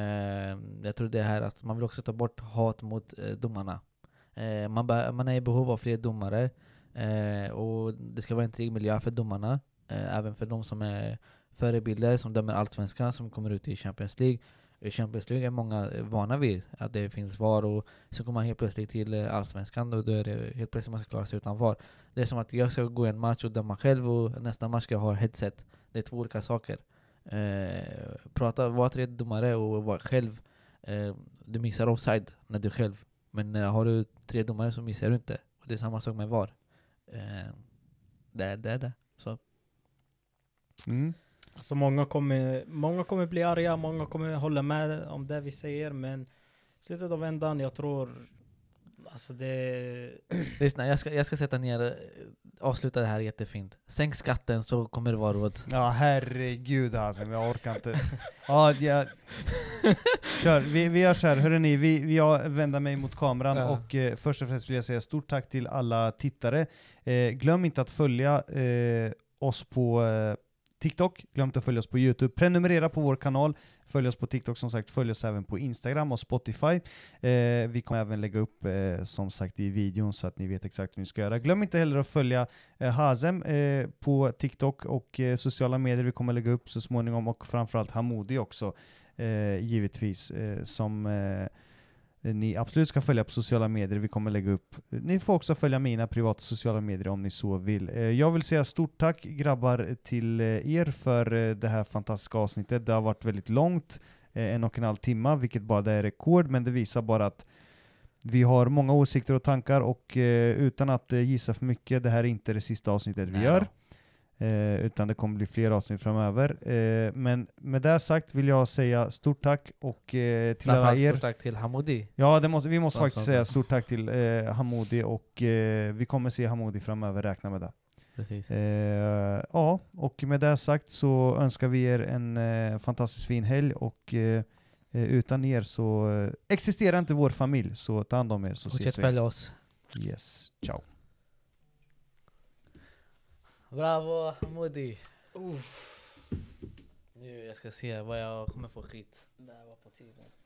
jag tror det här att man vill också ta bort hat mot eh, domarna. Eh, man, man är i behov av fler domare eh, och det ska vara en trygg miljö för domarna. Eh, även för de som är förebilder som dömer allsvenskan som kommer ut i Champions League. Eh, Champions League är många eh, vana vid, att det finns VAR och så kommer man helt plötsligt till eh, Allsvenskan och då är det helt plötsligt man ska klara sig utan VAR. Det är som att jag ska gå en match och döma själv och nästa match ska jag ha headset. Det är två olika saker. Eh, prata, var tre domare och var själv. Eh, du missar offside när du är själv. Men eh, har du tre domare så missar du inte. Och det är samma sak med VAR. Eh, det är det. det. Så. Mm. Alltså många kommer, många kommer bli arga, många kommer hålla med om det vi säger men slutet av vändan, jag tror Alltså det... Lyssna, *clears throat* jag ska, jag ska sätta ner, eh, avsluta det här jättefint. Sänk skatten så kommer det vara råd. Ja herregud alltså, jag orkar inte. Ja, jag... *laughs* Kör, vi, vi gör såhär, hörrni, vi, vi, jag vänder mig mot kameran ja. och eh, först och främst vill jag säga stort tack till alla tittare. Eh, glöm inte att följa eh, oss på eh, TikTok, glöm inte att följa oss på Youtube, prenumerera på vår kanal, följ oss på TikTok som sagt, följ oss även på Instagram och Spotify. Eh, vi kommer även lägga upp eh, som sagt i videon så att ni vet exakt hur ni ska göra. Glöm inte heller att följa eh, Hazem eh, på TikTok och eh, sociala medier vi kommer lägga upp så småningom och framförallt Hamodi också eh, givetvis eh, som Eh, ni absolut ska följa på sociala medier. Vi kommer lägga upp. Eh, ni får också följa mina privata sociala medier om ni så vill. Eh, jag vill säga stort tack grabbar till er för det här fantastiska avsnittet. Det har varit väldigt långt, en och en halv timme, vilket bara är rekord, men det visar bara att vi har många åsikter och tankar och utan att gissa för mycket, det här är inte det sista avsnittet Nej. vi gör. Eh, utan det kommer bli fler avsnitt framöver. Eh, men med det sagt vill jag säga stort tack och eh, till alla er. stort tack till Hamoudi. Ja, måste, vi måste faktiskt säga stort tack till eh, Hamoudi och eh, vi kommer se Hamoudi framöver, räkna med det. Precis. Eh, ja, och med det sagt så önskar vi er en fantastiskt fin helg och utan er så existerar inte vår familj, så ta hand om er så Fortsätt ses vi. Fortsätt följa oss. Yes, ciao. Bravo Hamudi! Nu jag ska se vad jag kommer få skit. Det här var på tiden.